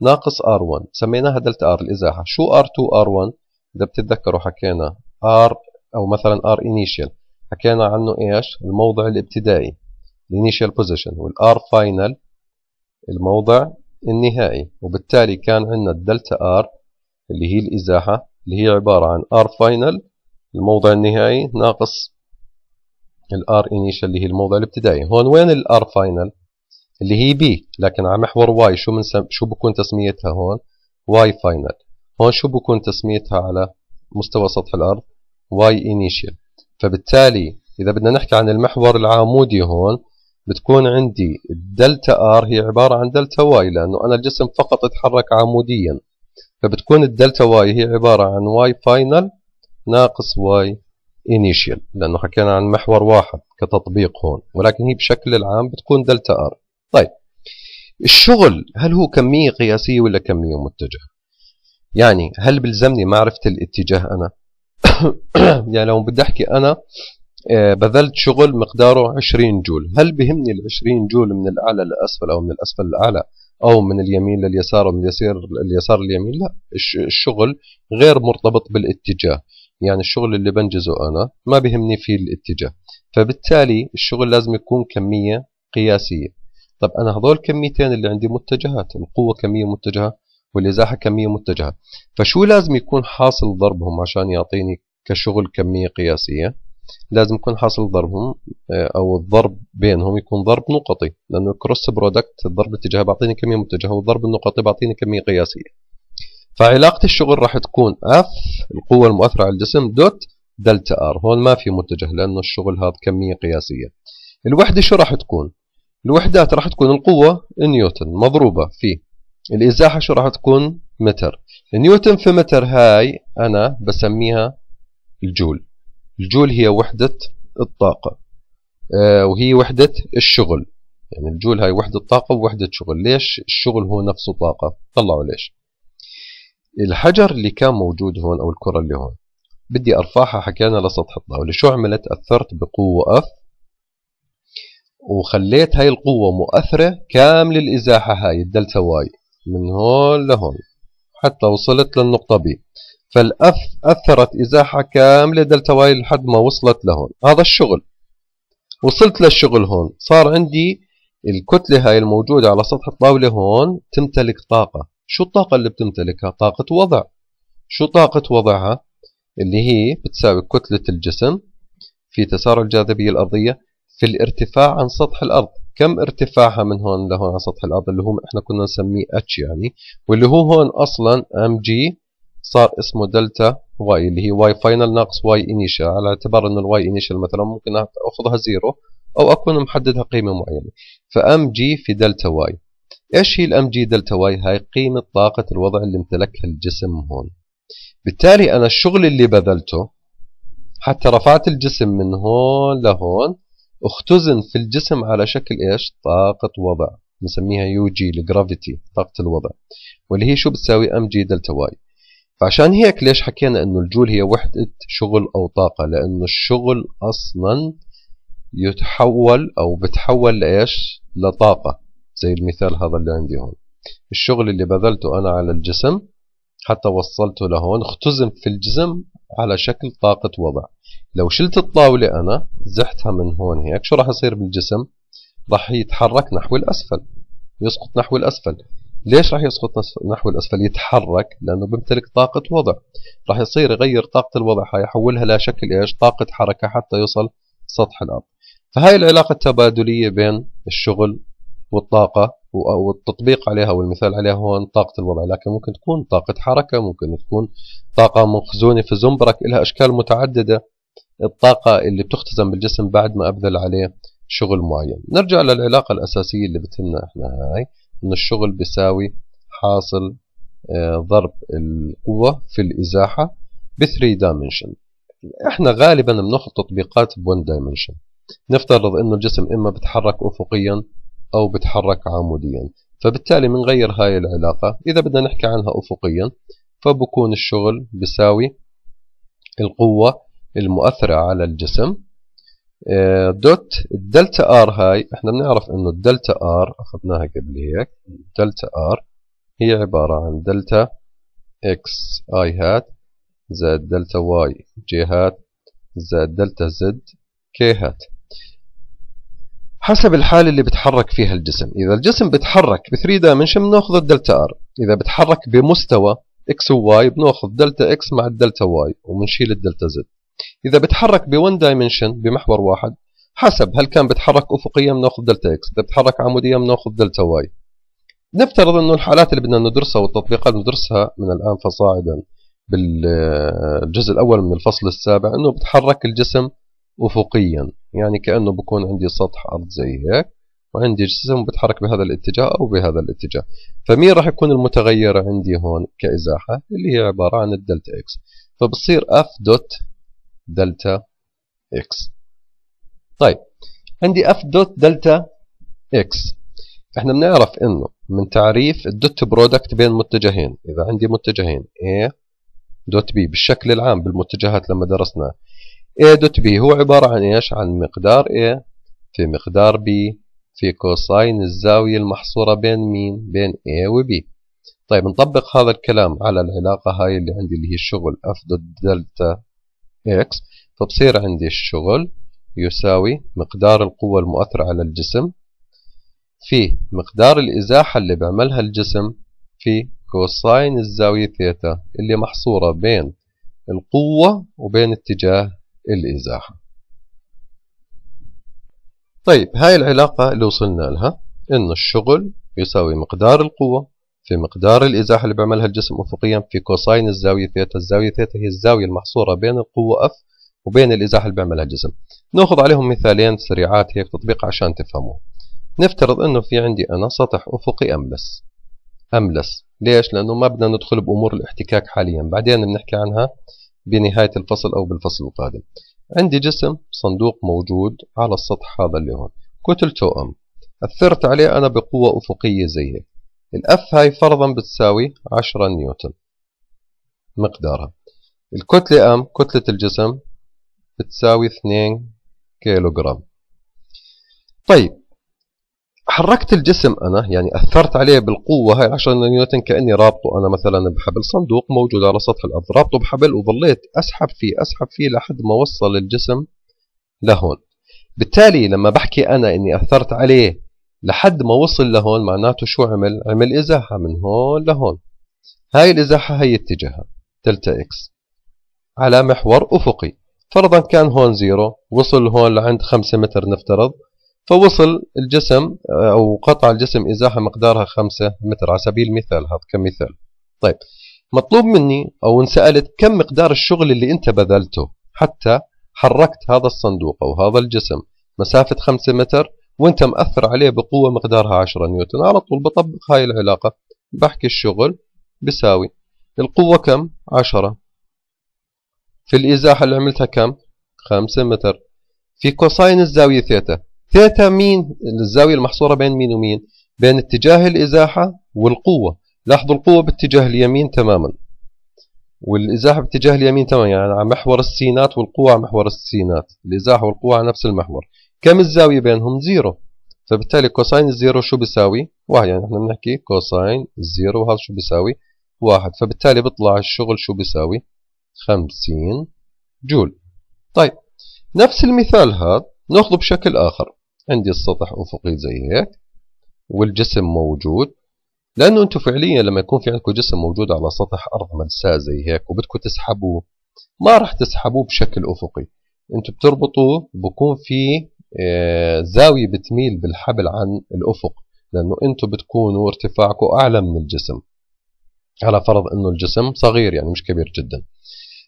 ناقص ار1 سميناها دلتا ار الازاحة شو ار2 ار1 اذا بتتذكروا حكينا ار او مثلا ار إنيشال حكينا عنه ايش الموضع الابتدائي الانيشال بوزيشن والار فاينل الموضع النهائي وبالتالي كان عندنا الدلتا ار اللي هي الازاحه اللي هي عباره عن ار فاينل الموضع النهائي ناقص الار انيشال اللي هي الموضع الابتدائي هون وين الار فاينل اللي هي بي لكن على محور واي شو سم... شو بكون تسميتها هون واي فاينل هون شو بكون تسميتها على مستوى سطح الارض واي انيشال فبالتالي اذا بدنا نحكي عن المحور العمودي هون بتكون عندي الدلتا ار هي عبارة عن دلتا واي لأنه أنا الجسم فقط اتحرك عموديا فبتكون الدلتا واي هي عبارة عن واي فاينل ناقص واي انيشيال لأنه حكينا عن محور واحد كتطبيق هون ولكن هي بشكل العام بتكون دلتا ار طيب الشغل هل هو كمية قياسية ولا كمية متجهة يعني هل بلزمني معرفة الاتجاه أنا <coughs> يعني لو بدي أحكي أنا آه، بذلت شغل مقداره 20 جول هل بهمني ال 20 جول من الأعلى للأسفل أو من الأسفل للأعلى أو من اليمين لليسار او من اليسار اليسار لليمين لا الشغل غير مرتبط بالاتجاه يعني الشغل اللي بنجزه أنا ما بهمني فيه الاتجاه فبالتالي الشغل لازم يكون كمية قياسية طب أنا هذول كميتين اللي عندي متجهات القوة كمية متجهة والإزاحة كمية متجهة فشو لازم يكون حاصل ضربهم عشان يعطيني كشغل كمية قياسية لازم يكون حاصل ضربهم آه، او الضرب بينهم يكون ضرب نقطي لانه الكروس برودكت الضرب الاتجاه بيعطيني كميه متجهه والضرب النقطي بيعطيني كميه قياسيه فعلاقه الشغل راح تكون اف القوه المؤثره على الجسم دوت دلتا ار هون ما في متجه لانه الشغل هذا كميه قياسيه الوحده شو راح تكون الوحدات راح تكون القوه نيوتن مضروبه في الازاحه شو راح تكون متر نيوتن في متر هاي انا بسميها الجول الجول هي وحدة الطاقة آه، وهي وحدة الشغل يعني الجول هاي وحدة طاقة ووحدة شغل ليش الشغل هو نفسه طاقة طلعوا ليش الحجر اللي كان موجود هون أو الكرة اللي هون بدي أرفعها حكينا لسطح الطاولة شو عملت أثرت بقوة F وخليت هاي القوة مؤثرة كامل الإزاحة هاي الدلتا واي من هون لهون حتى وصلت للنقطة B فالأف أثرت إزاحة كاملة دلتا واي لحد ما وصلت لهون هذا الشغل وصلت للشغل هون صار عندي الكتلة هاي الموجودة على سطح الطاولة هون تمتلك طاقة شو الطاقة اللي بتمتلكها طاقة وضع شو طاقة وضعها اللي هي بتساوي كتلة الجسم في تسارع الجاذبية الأرضية في الارتفاع عن سطح الأرض كم ارتفاعها من هون لهون على سطح الأرض اللي هو احنا كنا نسميه اتش يعني واللي هو هون أصلا ام جي صار اسمه دلتا واي اللي هي واي فاينل ناقص واي انيشال على اعتبار انه الواي انيشال مثلا ممكن اخذها زيرو او اكون محددها قيمه معينه فام جي في دلتا واي ايش هي الام جي دلتا واي هاي قيمه طاقه الوضع اللي امتلكها الجسم هون بالتالي انا الشغل اللي بذلته حتى رفعت الجسم من هون لهون اختزن في الجسم على شكل ايش طاقه وضع نسميها يو جي الجرافيتي طاقه الوضع واللي هي شو بتساوي ام جي دلتا واي فعشان هيك ليش حكينا انه الجول هي وحدة شغل او طاقة لانه الشغل اصلا يتحول او بتحول لايش لطاقة زي المثال هذا اللي عندي هون الشغل اللي بذلته انا على الجسم حتى وصلته لهون اختزم في الجسم على شكل طاقة وضع لو شلت الطاولة أنا زحتها من هون هيك شو راح يصير بالجسم؟ راح يتحرك نحو الأسفل يسقط نحو الأسفل ليش راح يسقط نحو الأسفل يتحرك لأنه بيمتلك طاقة وضع راح يصير يغير طاقة الوضع حيحولها لشكل إيش طاقة حركة حتى يوصل سطح الأرض فهي العلاقة التبادلية بين الشغل والطاقة والتطبيق عليها والمثال عليها هون طاقة الوضع لكن ممكن تكون طاقة حركة ممكن تكون طاقة مخزونة في زنبرك لها أشكال متعددة الطاقة اللي بتختزن بالجسم بعد ما أبذل عليه شغل معين نرجع للعلاقة الأساسية اللي بتهمنا إحنا هاي إن الشغل بيساوي حاصل آه، ضرب القوة في الإزاحة ب 3 dimension احنا غالبا بناخد تطبيقات ب 1 dimension نفترض انه الجسم اما بتحرك افقيا او بتحرك عموديا فبالتالي بنغير هاي العلاقة اذا بدنا نحكي عنها افقيا فبكون الشغل بيساوي القوة المؤثرة على الجسم آه، دوت الدلتا ار هاي احنا بنعرف انه الدلتا ار اخذناها قبل هيك الدلتا ار هي عبارة عن دلتا اكس اي هات زائد دلتا واي جي هات زائد دلتا زد كي هات حسب الحالة اللي بتحرك فيها الجسم إذا الجسم بتحرك بثري دايمنشن بناخذ الدلتا ار إذا بتحرك بمستوى اكس وواي بناخذ دلتا اكس مع الدلتا واي وبنشيل الدلتا زد إذا بتحرك بون دايمنشن بمحور واحد حسب هل كان بتحرك أفقيا بناخذ دلتا إكس إذا بتحرك عموديا بناخذ دلتا واي نفترض أنه الحالات اللي بدنا ندرسها والتطبيقات اللي ندرسها من الآن فصاعدا بالجزء الأول من الفصل السابع أنه بتحرك الجسم أفقيا يعني كأنه بكون عندي سطح أرض زي هيك وعندي جسم بتحرك بهذا الاتجاه أو بهذا الاتجاه فمين راح يكون المتغير عندي هون كإزاحة اللي هي عبارة عن الدلتا إكس فبصير اف دوت دلتا اكس طيب عندي اف دوت دلتا اكس احنا بنعرف انه من تعريف الدوت برودكت بين متجهين اذا عندي متجهين A دوت بي بالشكل العام بالمتجهات لما درسناه A دوت بي هو عبارة عن ايش عن مقدار A في مقدار B في كوساين الزاوية المحصورة بين مين بين A و B طيب نطبق هذا الكلام على العلاقة هاي اللي عندي اللي هي الشغل اف دوت دلتا X فبصير عندي الشغل يساوي مقدار القوة المؤثرة على الجسم في مقدار الإزاحة اللي بعملها الجسم في كوساين الزاوية ثيتا اللي محصورة بين القوة وبين اتجاه الإزاحة طيب هاي العلاقة اللي وصلنا لها إن الشغل يساوي مقدار القوة في مقدار الإزاحة اللي بيعملها الجسم أفقيا في كوساين الزاوية ثيتا الزاوية ثيتا هي الزاوية المحصورة بين القوة F وبين الإزاحة اللي بيعملها الجسم ناخذ عليهم مثالين سريعات هيك تطبيق عشان تفهموه نفترض أنه في عندي أنا سطح أفقي أملس أملس ليش؟ لأنه ما بدنا ندخل بأمور الاحتكاك حاليا بعدين بنحكي عنها بنهاية الفصل أو بالفصل القادم عندي جسم صندوق موجود على السطح هذا اللي هون كتلته أم أثرت عليه أنا بقوة أفقية زي هيك الأف هاي فرضا بتساوي 10 نيوتن مقدارها الكتلة أم كتلة الجسم بتساوي 2 كيلوغرام طيب حركت الجسم أنا يعني أثرت عليه بالقوة هاي 10 نيوتن كأني رابطه أنا مثلا بحبل صندوق موجود على سطح الأرض رابطه بحبل وظليت أسحب فيه أسحب فيه لحد ما وصل الجسم لهون بالتالي لما بحكي أنا إني أثرت عليه لحد ما وصل لهون معناته شو عمل عمل ازاحه من هون لهون هاي الازاحه هي اتجاهها دلتا اكس على محور افقي فرضا كان هون زيرو وصل هون لعند خمسة متر نفترض فوصل الجسم آه، او قطع الجسم ازاحه مقدارها خمسة متر على سبيل المثال هذا كمثال طيب مطلوب مني او انسالت كم مقدار الشغل اللي انت بذلته حتى حركت هذا الصندوق او هذا الجسم مسافه خمسة متر وانت مأثر عليه بقوة مقدارها 10 نيوتن على طول بطبق هاي العلاقة بحكي الشغل بساوي القوة كم؟ 10 في الإزاحة اللي عملتها كم؟ 5 متر في كوساين الزاوية ثيتا ثيتا مين؟ الزاوية المحصورة بين مين ومين؟ بين اتجاه الإزاحة والقوة لاحظوا القوة باتجاه اليمين تماما والإزاحة باتجاه اليمين تماما يعني على محور السينات والقوة على محور السينات الإزاحة والقوة على نفس المحور كم الزاوية بينهم زيرو فبالتالي كوساين الزيرو شو بيساوي واحد يعني احنا بنحكي كوساين الزيرو هذا شو بيساوي واحد فبالتالي بيطلع الشغل شو بيساوي خمسين جول طيب نفس المثال هذا ناخذه بشكل آخر عندي السطح أفقي زي هيك والجسم موجود لأنه أنتم فعليا لما يكون في عندكم جسم موجود على سطح أرض ملساء زي هيك وبدكم تسحبوه ما راح تسحبوه بشكل أفقي أنتم بتربطوه بكون في آه، زاوية بتميل بالحبل عن الأفق لأنه أنتم بتكونوا ارتفاعكم أعلى من الجسم على فرض أنه الجسم صغير يعني مش كبير جدا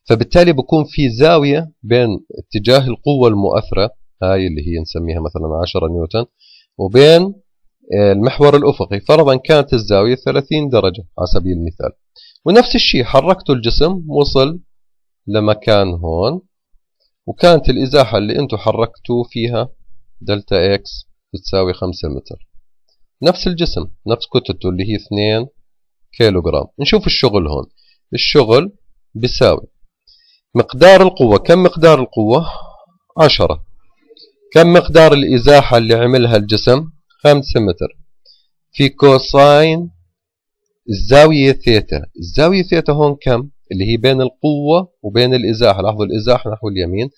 فبالتالي بكون في زاوية بين اتجاه القوة المؤثرة هاي اللي هي نسميها مثلا 10 نيوتن وبين آه، المحور الأفقي فرضا كانت الزاوية 30 درجة على سبيل المثال ونفس الشيء حركت الجسم وصل لمكان هون وكانت الازاحه اللي أنتوا حركتوه فيها دلتا اكس بتساوي خمسة متر نفس الجسم نفس كتلته اللي هي اثنين كيلوغرام نشوف الشغل هون الشغل بيساوي مقدار القوة كم مقدار القوة عشرة كم مقدار الإزاحة اللي عملها الجسم خمسة متر في كوساين الزاوية ثيتا الزاوية ثيتا هون كم اللي هي بين القوة وبين الإزاحة لاحظوا الإزاحة نحو اليمين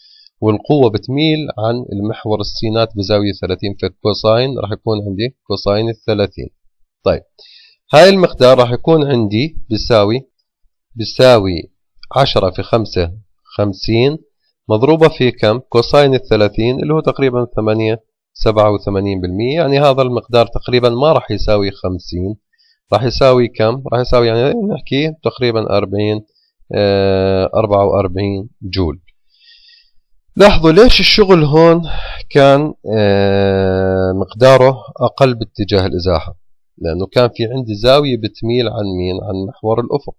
والقوة بتميل عن المحور السينات بزاوية 30 فالكوساين راح يكون عندي كوساين ال 30 طيب هاي المقدار راح يكون عندي بيساوي بيساوي 10 في 5 50 مضروبة في كم كوساين ال 30 اللي هو تقريبا 8 87% يعني هذا المقدار تقريبا ما راح يساوي 50 راح يساوي كم راح يساوي يعني نحكي تقريبا 40 44 آه، جول لاحظوا ليش الشغل هون كان آه، مقداره أقل باتجاه الإزاحة لأنه كان في عندي زاوية بتميل عن مين عن محور الأفق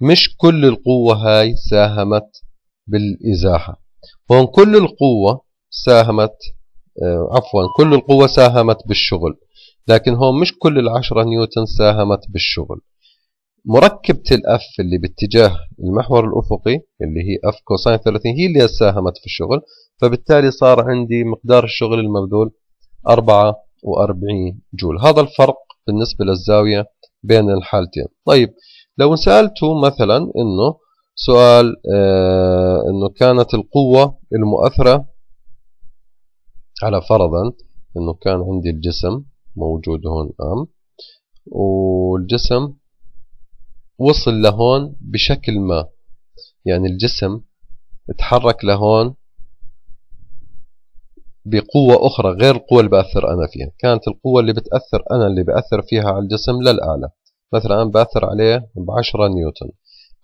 مش كل القوة هاي ساهمت بالإزاحة هون كل القوة ساهمت آه، عفوا كل القوة ساهمت بالشغل لكن هون مش كل العشرة نيوتن ساهمت بالشغل مركبة الأف اللي باتجاه المحور الأفقي اللي هي أف كوساين 30 هي اللي ساهمت في الشغل فبالتالي صار عندي مقدار الشغل المبذول 44 جول هذا الفرق بالنسبة للزاوية بين الحالتين طيب لو سألته مثلا أنه سؤال آه، أنه كانت القوة المؤثرة على فرضا أنه كان عندي الجسم موجود هون أم والجسم وصل لهون بشكل ما يعني الجسم تحرك لهون بقوة أخرى غير القوة اللي بأثر أنا فيها كانت القوة اللي بتأثر أنا اللي بأثر فيها على الجسم للأعلى مثلا أنا بأثر عليه بعشرة نيوتن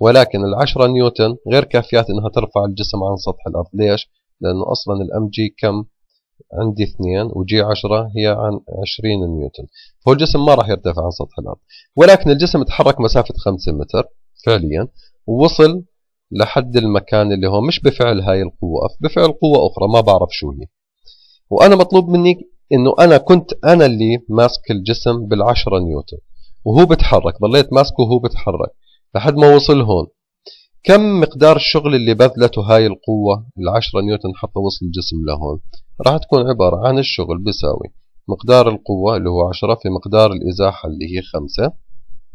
ولكن العشرة نيوتن غير كافيات إنها ترفع الجسم عن سطح الأرض ليش؟ لأنه أصلا الأم جي كم؟ عندي اثنين وجي 10 هي عن 20 نيوتن هو الجسم ما راح يرتفع عن سطح الأرض ولكن الجسم تحرك مسافة 5 متر فعليا ووصل لحد المكان اللي هو مش بفعل هاي القوة بفعل قوة أخرى ما بعرف شو هي وأنا مطلوب مني إنه أنا كنت أنا اللي ماسك الجسم بالعشرة نيوتن وهو بتحرك ضليت ماسكه وهو بتحرك لحد ما وصل هون كم مقدار الشغل اللي بذلته هاي القوة العشرة نيوتن حتى وصل الجسم لهون راح تكون عبارة عن الشغل بيساوي مقدار القوة اللي هو عشرة في مقدار الإزاحة اللي هي خمسة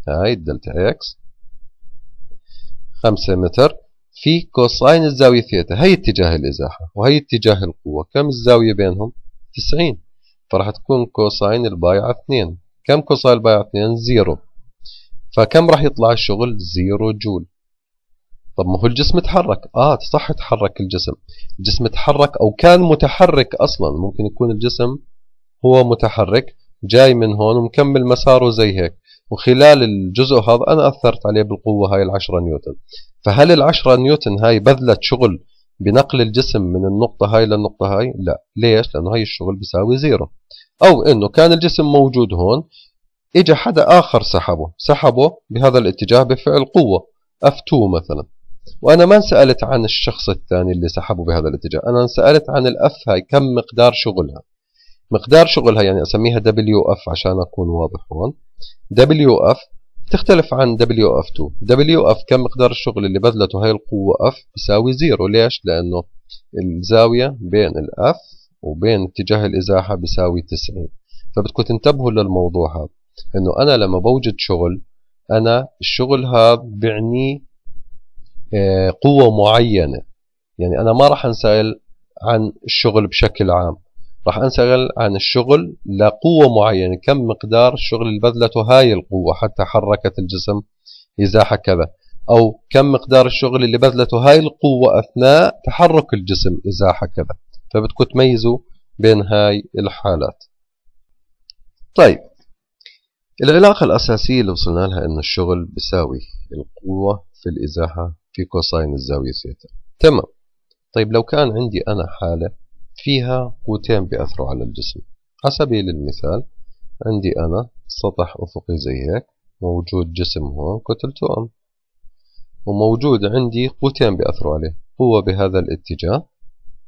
هاي الدلتا إكس خمسة متر في كوساين الزاوية ثيتا هي اتجاه الإزاحة وهي اتجاه القوة كم الزاوية بينهم؟ تسعين فراح تكون كوساين البايعة اثنين كم كوساين البايعة اثنين زيرو فكم راح يطلع الشغل؟ زيرو جول طب ما هو الجسم تحرك اه صح تحرك الجسم الجسم تحرك او كان متحرك اصلا ممكن يكون الجسم هو متحرك جاي من هون ومكمل مساره زي هيك وخلال الجزء هذا انا اثرت عليه بالقوه هاي ال10 نيوتن فهل ال10 نيوتن هاي بذلت شغل بنقل الجسم من النقطه هاي للنقطه هاي لا ليش لانه هاي الشغل بيساوي زيرو او انه كان الجسم موجود هون اجى حدا اخر سحبه سحبه بهذا الاتجاه بفعل قوه F2 مثلا وأنا ما سألت عن الشخص الثاني اللي سحبه بهذا الاتجاه أنا سألت عن الأف هاي كم مقدار شغلها مقدار شغلها يعني أسميها WF عشان أكون واضح هون WF تختلف عن WF2 WF كم مقدار الشغل اللي بذلته هاي القوة F بيساوي زيرو ليش؟ لأنه الزاوية بين الأف وبين اتجاه الإزاحة بيساوي 90 فبدكم تنتبهوا للموضوع هذا إنه أنا لما بوجد شغل أنا الشغل هذا بيعنيه آه، قوة معينة يعني أنا ما راح أنسأل عن الشغل بشكل عام راح أنسأل عن الشغل لقوة معينة كم مقدار الشغل اللي بذلته هاي القوة حتى حركت الجسم إزاحة كذا أو كم مقدار الشغل اللي بذلته هاي القوة أثناء تحرك الجسم إزاحة كذا فبدكم تميزوا بين هاي الحالات طيب العلاقة الأساسية اللي وصلنا لها أن الشغل بيساوي القوة في الإزاحة في كوساين الزاوية ثيتا تمام طيب لو كان عندي أنا حالة فيها قوتين بأثروا على الجسم على سبيل المثال عندي أنا سطح أفقي زي هيك موجود جسم هون كتلته أم وموجود عندي قوتين بأثروا عليه قوة بهذا الاتجاه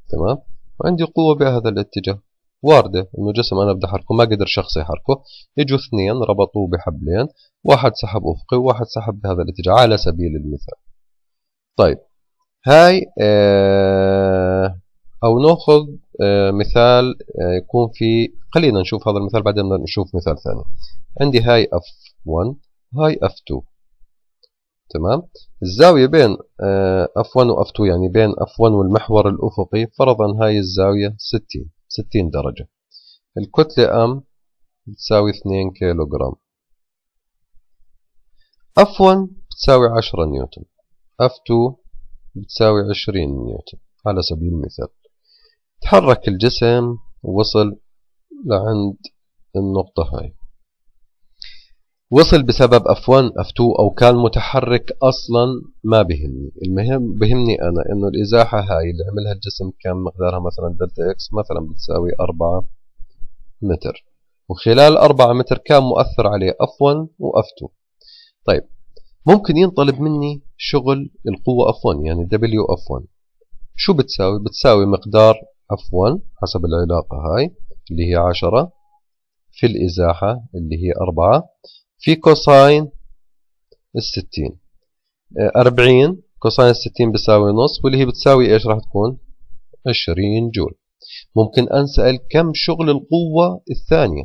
تمام وعندي قوة بهذا الاتجاه واردة إنه جسم أنا بدي أحركه ما قدر شخص يحركه إجوا اثنين ربطوه بحبلين واحد سحب أفقي وواحد سحب بهذا الاتجاه على سبيل المثال طيب هاي آه او ناخذ آه مثال آه يكون في خلينا نشوف هذا المثال بعدين بدنا نشوف مثال ثاني عندي هاي اف 1 هاي اف 2 تمام الزاويه بين اف 1 واف وf2 يعني بين اف 1 والمحور الافقي فرضا هاي الزاويه 60 60 درجه الكتله ام بتساوي 2 كيلوغرام اف 1 بتساوي 10 نيوتن F2 بتساوي 20 نيوتن على سبيل المثال تحرك الجسم ووصل لعند النقطة هاي وصل بسبب F1 F2 أو كان متحرك أصلا ما بهمني المهم بهمني أنا إنه الإزاحة هاي اللي عملها الجسم كان مقدارها مثلا دلتا إكس مثلا بتساوي 4 متر وخلال 4 متر كان مؤثر عليه F1 و F2 طيب ممكن ينطلب مني شغل القوة F1 يعني W F1 شو بتساوي؟ بتساوي مقدار F1 حسب العلاقة هاي اللي هي 10 في الإزاحة اللي هي 4 في كوساين الستين 60 40 كوساين الستين بساوي نص واللي هي بتساوي ايش راح تكون؟ 20 جول ممكن أنسأل كم شغل القوة الثانية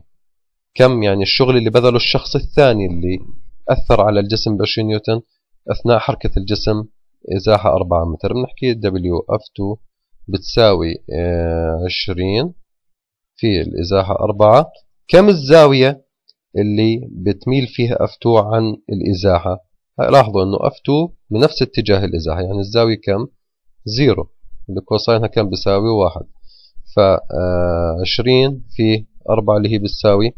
كم يعني الشغل اللي بذله الشخص الثاني اللي أثر على الجسم ب 20 نيوتن أثناء حركة الجسم إزاحة 4 متر بنحكي WF2 بتساوي 20 آه، في الإزاحة 4 كم الزاوية اللي بتميل فيها F2 عن الإزاحة لاحظوا أنه F2 بنفس اتجاه الإزاحة يعني الزاوية كم؟ زيرو اللي كوساينها كم بيساوي 1 ف 20 آه، في 4 اللي هي بتساوي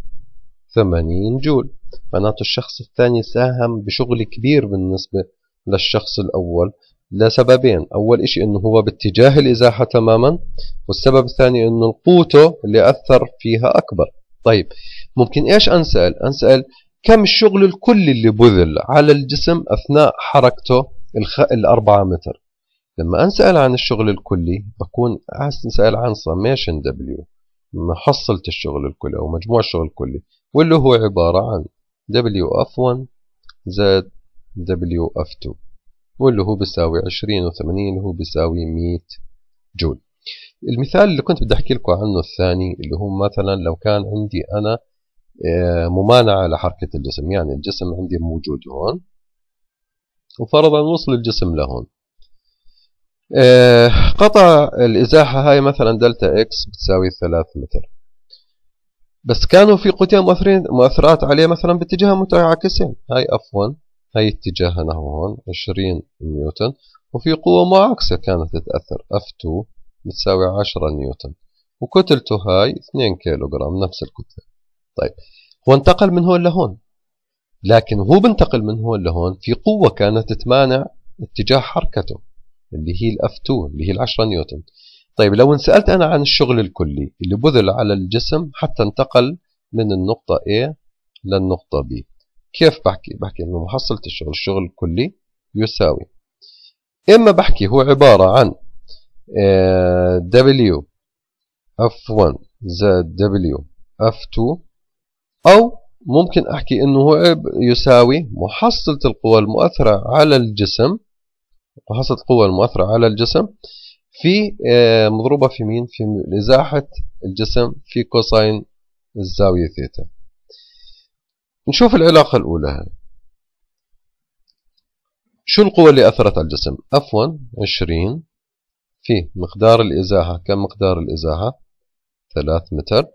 80 جول معناته الشخص الثاني ساهم بشغل كبير بالنسبة للشخص الأول لسببين أول إشي أنه هو باتجاه الإزاحة تماما والسبب الثاني أنه القوته اللي أثر فيها أكبر طيب ممكن إيش أنسأل أنسأل كم الشغل الكلي اللي بذل على الجسم أثناء حركته الخ... الأربعة متر لما أنسأل عن الشغل الكلي بكون أسأل عن summation W محصلة الشغل الكلي أو مجموع الشغل الكلي واللي هو عبارة عن WF1 زائد WF2 واللي هو بيساوي 20 و80 اللي هو بيساوي 100 جول المثال اللي كنت بدي احكي لكم عنه الثاني اللي هو مثلا لو كان عندي انا آه، ممانعه لحركه الجسم يعني الجسم عندي موجود هون وفرضا وصل الجسم لهون آه، قطع الازاحه هاي مثلا دلتا اكس بتساوي 3 متر بس كانوا في قوتين مؤثرين مؤثرات عليه مثلا باتجاه متعاكسين هاي اف 1 هاي اتجاهها نحو هون 20 نيوتن وفي قوة معاكسة كانت تتأثر اف 2 بتساوي 10 نيوتن وكتلته هاي 2 كيلو جرام نفس الكتلة طيب هو انتقل من هون لهون لكن هو بنتقل من هون لهون في قوة كانت تمانع اتجاه حركته اللي هي الاف 2 اللي هي ال 10 نيوتن طيب لو انسألت أنا عن الشغل الكلي اللي بذل على الجسم حتى انتقل من النقطة A للنقطة B كيف بحكي؟ بحكي إنه محصلة الشغل الشغل الكلي يساوي إما بحكي هو عبارة عن آه، W F1 زائد W F2 أو ممكن أحكي إنه هو يساوي محصلة القوى المؤثرة على الجسم محصلة القوى المؤثرة على الجسم في آه، مضروبة في مين في إزاحة الجسم في كوساين الزاوية ثيتا نشوف العلاقة الأولى هاي شو القوة اللي أثرت على الجسم عفوا 20 في مقدار الإزاحة كم مقدار الإزاحة 3 متر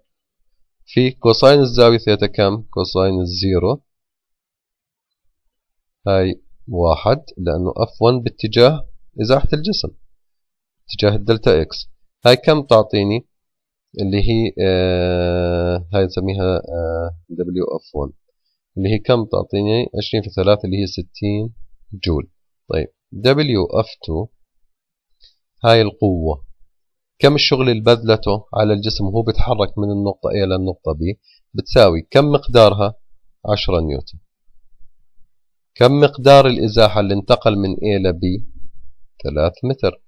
في كوساين الزاوية ثيتا كم كوساين الزيرو هاي واحد لأنه عفوا باتجاه إزاحة الجسم اتجاه الدلتا اكس هاي كم تعطيني اللي هي آه هاي نسميها دبليو اف 1 اللي هي كم تعطيني 20 في 3 اللي هي 60 جول طيب دبليو اف 2 هاي القوة كم الشغل اللي بذلته على الجسم وهو بيتحرك من النقطة A للنقطة B بتساوي كم مقدارها 10 نيوتن كم مقدار الإزاحة اللي انتقل من A ل B 3 متر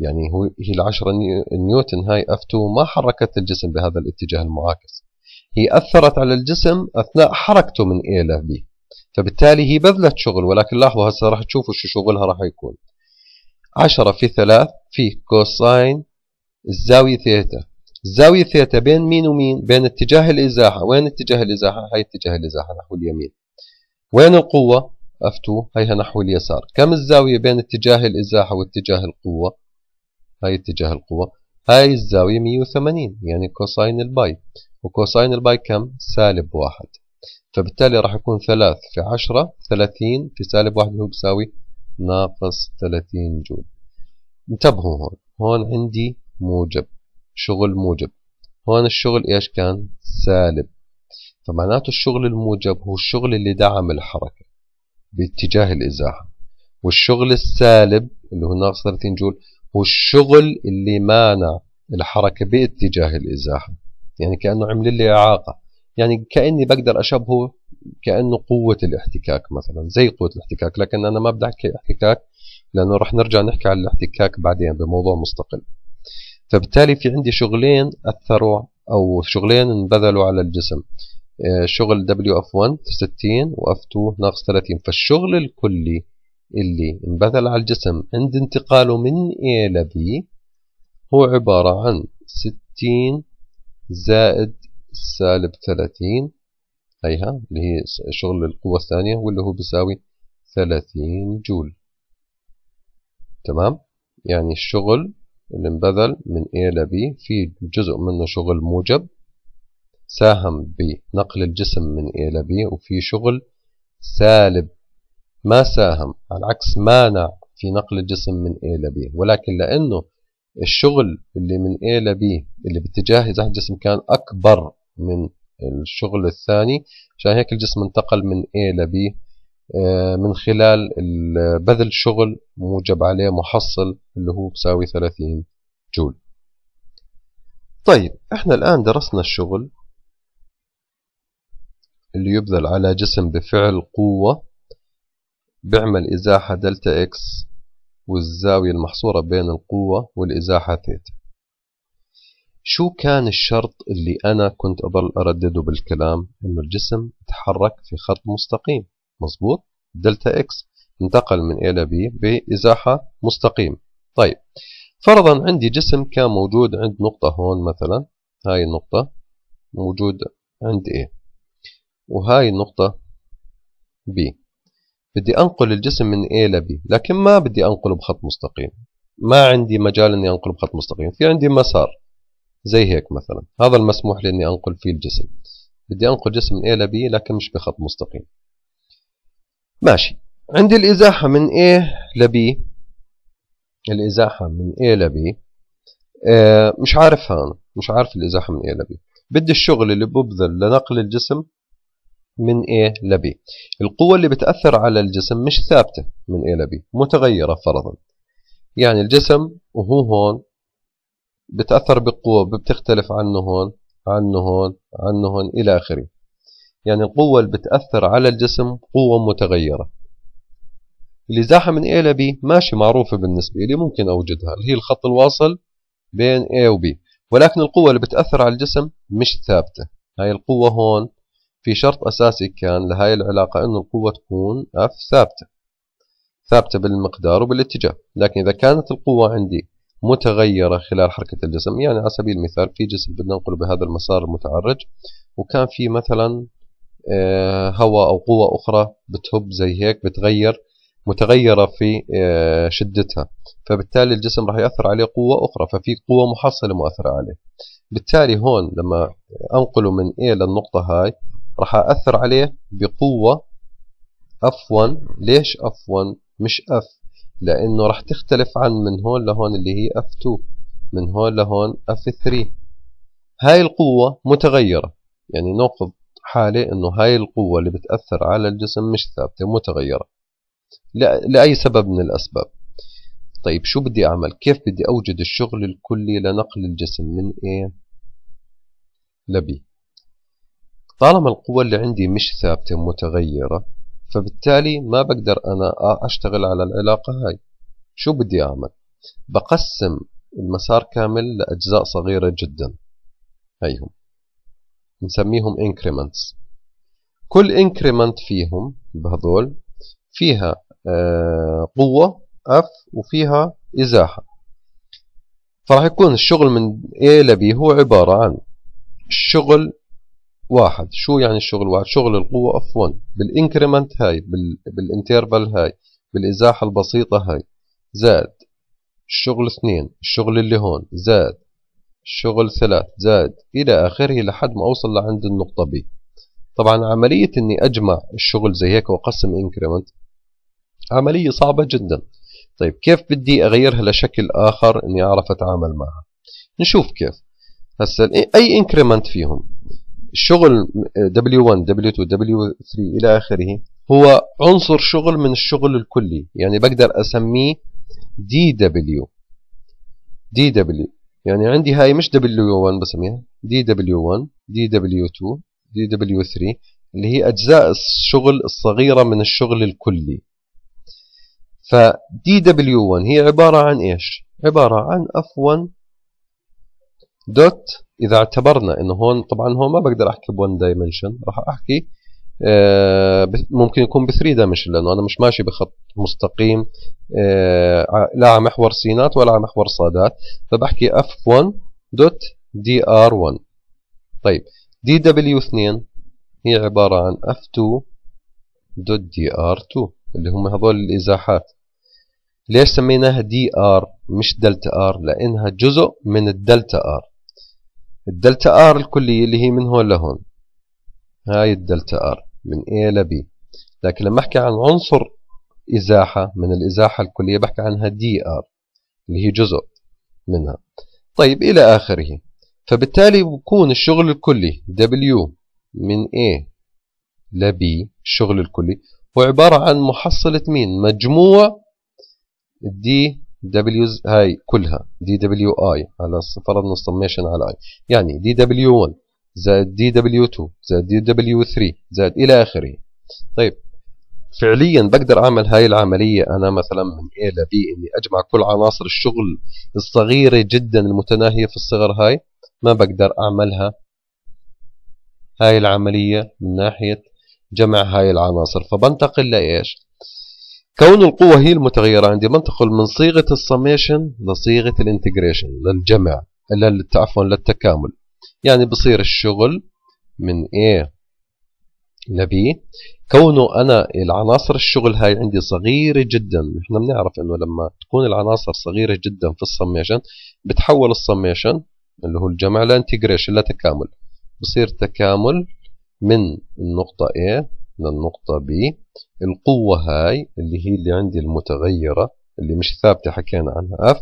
يعني هو هي العشرة نيوتن هاي F2 ما حركت الجسم بهذا الاتجاه المعاكس هي أثرت على الجسم أثناء حركته من A إلى B فبالتالي هي بذلت شغل ولكن لاحظوا هسه راح تشوفوا شو شغلها راح يكون 10 في 3 في كوساين الزاوية ثيتا الزاوية ثيتا بين مين ومين؟ بين اتجاه الإزاحة وين اتجاه الإزاحة؟ هاي اتجاه الإزاحة نحو اليمين وين القوة؟ F2 هيها نحو اليسار كم الزاوية بين اتجاه الإزاحة واتجاه القوة؟ هاي اتجاه القوة هاي الزاوية 180 يعني كوساين الباي وكوساين الباي كم؟ سالب واحد فبالتالي راح يكون 3 في 10 30 في سالب واحد اللي هو بيساوي ناقص 30 جول انتبهوا هون هون عندي موجب شغل موجب هون الشغل ايش كان؟ سالب فمعناته الشغل الموجب هو الشغل اللي دعم الحركة باتجاه الإزاحة والشغل السالب اللي هو ناقص 30 جول والشغل اللي مانع الحركة باتجاه الإزاحة يعني كأنه عمل لي إعاقة يعني كأني بقدر أشبهه كأنه قوة الاحتكاك مثلا زي قوة الاحتكاك لكن أنا ما بدي أحكي احتكاك لأنه رح نرجع نحكي عن الاحتكاك بعدين بموضوع مستقل فبالتالي في عندي شغلين أثروا أو شغلين انبذلوا على الجسم آه، شغل WF1 60 واف 2 ناقص 30 فالشغل الكلي اللي انبذل على الجسم عند انتقاله من A إلى B هو عبارة عن 60 زائد سالب 30 هيها اللي هي شغل القوة الثانية واللي هو بيساوي 30 جول تمام يعني الشغل اللي انبذل من A إلى B في جزء منه شغل موجب ساهم بنقل الجسم من A إلى B وفي شغل سالب ما ساهم على العكس مانع في نقل الجسم من A ل B ولكن لأنه الشغل اللي من A ل B اللي باتجاه إذا الجسم كان أكبر من الشغل الثاني عشان هيك الجسم انتقل من A ل B آه، من خلال بذل شغل موجب عليه محصل اللي هو بساوي 30 جول طيب احنا الآن درسنا الشغل اللي يبذل على جسم بفعل قوة بعمل إزاحة دلتا إكس والزاوية المحصورة بين القوة والإزاحة ثيتا شو كان الشرط اللي أنا كنت أضل أردده بالكلام إنه الجسم يتحرك في خط مستقيم مظبوط دلتا إكس انتقل من A إلى B بإزاحة مستقيم طيب فرضا عندي جسم كان موجود عند نقطة هون مثلا هاي النقطة موجود عند A وهاي النقطة B بدي أنقل الجسم من A ل B لكن ما بدي أنقله بخط مستقيم ما عندي مجال أني أنقله بخط مستقيم في عندي مسار زي هيك مثلا هذا المسموح لي أني أنقل فيه الجسم بدي أنقل جسم من A ل B لكن مش بخط مستقيم ماشي عندي الإزاحة من A ل B الإزاحة من A ل B آه، مش عارفها أنا مش عارف الإزاحة من A ل B بدي الشغل اللي ببذل لنقل الجسم من A ل B القوة اللي بتأثر على الجسم مش ثابتة من A ل B متغيرة فرضا يعني الجسم وهو هون بتأثر بقوة بتختلف عنه هون عنه هون عنه هون إلى آخره يعني القوة اللي بتأثر على الجسم قوة متغيرة الإزاحة من A ل B ماشي معروفة بالنسبة لي ممكن أوجدها اللي هي الخط الواصل بين A و B ولكن القوة اللي بتأثر على الجسم مش ثابتة هاي القوة هون في شرط أساسي كان لهاي العلاقة أن القوة تكون F ثابتة ثابتة بالمقدار وبالاتجاه لكن إذا كانت القوة عندي متغيرة خلال حركة الجسم يعني على سبيل المثال في جسم بدنا ننقله بهذا المسار المتعرج وكان في مثلا آه، هواء أو قوة أخرى بتهب زي هيك بتغير متغيرة في آه، شدتها فبالتالي الجسم راح يأثر عليه قوة أخرى ففي قوة محصلة مؤثرة عليه بالتالي هون لما أنقله من A للنقطة هاي راح أأثر عليه بقوة F1 ليش F1 مش F لأنه راح تختلف عن من هون لهون اللي هي F2 من هون لهون F3 هاي القوة متغيرة يعني ناخذ حالة انه هاي القوة اللي بتأثر على الجسم مش ثابتة متغيرة لأي سبب من الأسباب طيب شو بدي أعمل كيف بدي أوجد الشغل الكلي لنقل الجسم من A إيه؟ لبي طالما القوة اللي عندي مش ثابتة متغيرة فبالتالي ما بقدر أنا أشتغل على العلاقة هاي شو بدي أعمل بقسم المسار كامل لأجزاء صغيرة جدا هيهم نسميهم increments كل increment فيهم بهذول فيها قوة F وفيها إزاحة فراح يكون الشغل من A ل B هو عبارة عن الشغل واحد شو يعني الشغل واحد شغل القوة اف 1 بالانكريمنت هاي بالانترفال هاي بالازاحة البسيطة هاي زائد الشغل اثنين الشغل اللي هون زائد الشغل ثلاث زائد الى اخره لحد ما اوصل لعند النقطة B طبعا عملية اني اجمع الشغل زي هيك واقسم انكريمنت عملية صعبة جدا طيب كيف بدي اغيرها لشكل اخر اني اعرف اتعامل معها نشوف كيف هسا اي انكريمنت فيهم الشغل W1 W2 W3 إلى آخره هو عنصر شغل من الشغل الكلي يعني بقدر أسميه DW DW يعني عندي هاي مش W1 بسميها DW1 DW2 DW3 اللي هي أجزاء الشغل الصغيرة من الشغل الكلي ف DW1 هي عبارة عن إيش؟ عبارة عن F1 دوت اذا اعتبرنا انه هون طبعا هون ما بقدر احكي ب1 دايمنشن راح احكي آه ممكن يكون ب 3 دايمنشن لانه انا مش ماشي بخط مستقيم آه لا على محور سينات ولا على محور صادات فبحكي f1 دوت دي ار 1 طيب دي دبليو 2 هي عباره عن f2 دوت دي ار 2 اللي هم هذول الازاحات ليش سميناها دي ار مش دلتا ار لانها جزء من الدلتا ار الدلتا ار الكليه اللي هي من هون لهون هاي الدلتا ار من A ل B لكن لما احكي عن عنصر ازاحه من الازاحه الكليه بحكي عنها دي ار اللي هي جزء منها طيب الى اخره فبالتالي بكون الشغل الكلي W من A ل B الشغل الكلي هو عباره عن محصله مين مجموع الدي دبليوز هاي كلها دي دبليو اي على فرضنا سميشن على اي يعني دي دبليو 1 زائد دي دبليو 2 زائد دي دبليو 3 زائد الى اخره طيب فعليا بقدر اعمل هاي العمليه انا مثلا من A ل B اني اجمع كل عناصر الشغل الصغيره جدا المتناهيه في الصغر هاي ما بقدر اعملها هاي العمليه من ناحيه جمع هاي العناصر فبنتقل لايش؟ كون القوة هي المتغيرة عندي بنتقل من صيغة السميشن لصيغة الانتجريشن للجمع عفوا للتكامل يعني بصير الشغل من A ل B كونه أنا العناصر الشغل هاي عندي صغيرة جدا نحن بنعرف أنه لما تكون العناصر صغيرة جدا في السميشن بتحول السميشن اللي هو الجمع لانتجريشن لتكامل بصير تكامل من النقطة A للنقطة B القوة هاي اللي هي اللي عندي المتغيرة اللي مش ثابتة حكينا عنها F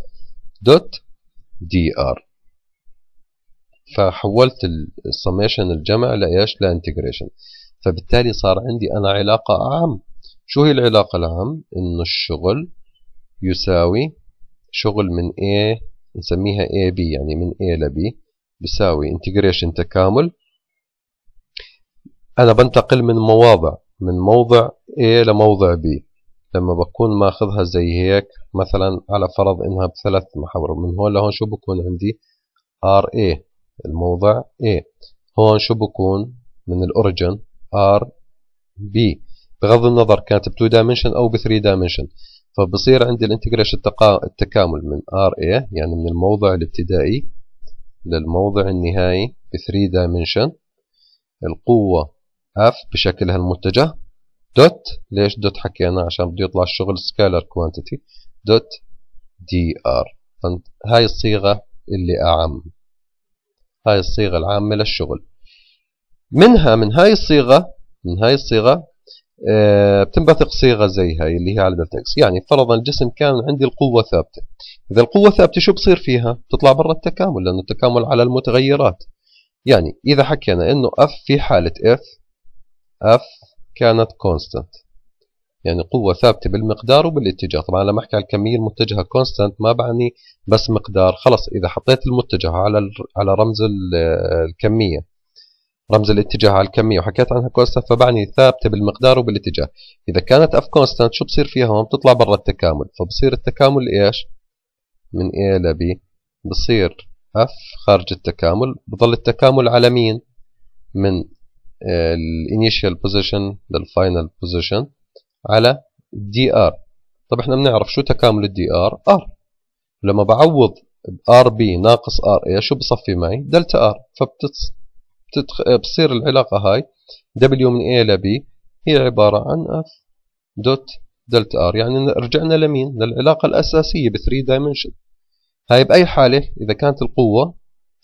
دوت دي ار فحولت السميشن الجمع لايش لانتجريشن فبالتالي صار عندي انا علاقة اعم شو هي العلاقة العام انه الشغل يساوي شغل من A نسميها A B يعني من A ل B بيساوي انتجريشن تكامل أنا بنتقل من مواضع من موضع A لموضع B لما بكون ماخذها زي هيك مثلا على فرض إنها بثلاث محاور من هون لهون شو بكون عندي RA الموضع A هون شو بكون من الأوريجن R B بغض النظر كانت ب دايمنشن أو ب دايمنشن فبصير عندي الانتجريشن التكامل من RA يعني من الموضع الابتدائي للموضع النهائي بثري دايمنشن القوة اف بشكل هالمتجه دوت ليش دوت حكينا عشان بده يطلع الشغل سكالر كوانتيتي دوت دي ار هاي الصيغة اللي أعم هاي الصيغة العامة للشغل منها من هاي الصيغة من هاي الصيغة آه بتنبثق صيغة زي هاي اللي هي على التكس يعني فرضا الجسم كان عندي القوة ثابتة إذا القوة ثابتة شو بصير فيها؟ بتطلع برا التكامل لأنه التكامل على المتغيرات يعني إذا حكينا إنه اف في حالة اف اف كانت كونستنت يعني قوة ثابتة بالمقدار وبالاتجاه طبعا لما احكي على الكمية المتجهة كونستنت ما بعني بس مقدار خلص اذا حطيت المتجه على على رمز الكمية رمز الاتجاه على الكمية وحكيت عنها كونستنت فبعني ثابتة بالمقدار وبالاتجاه اذا كانت اف كونستنت شو بصير فيها هون بتطلع برا التكامل فبصير التكامل ايش من A ل B بصير اف خارج التكامل بضل التكامل على مين من الانيشال بوزيشن للفاينل بوزيشن على دي ار طب احنا بنعرف شو تكامل الدي ار ار لما بعوض ار بي ناقص ار اي شو بصفي معي دلتا ار فبتصير العلاقه هاي دبليو من اي بي هي عباره عن اف دوت دلتا ار يعني رجعنا لمين للعلاقه الاساسيه بثري دايمنشن هاي باي حاله اذا كانت القوه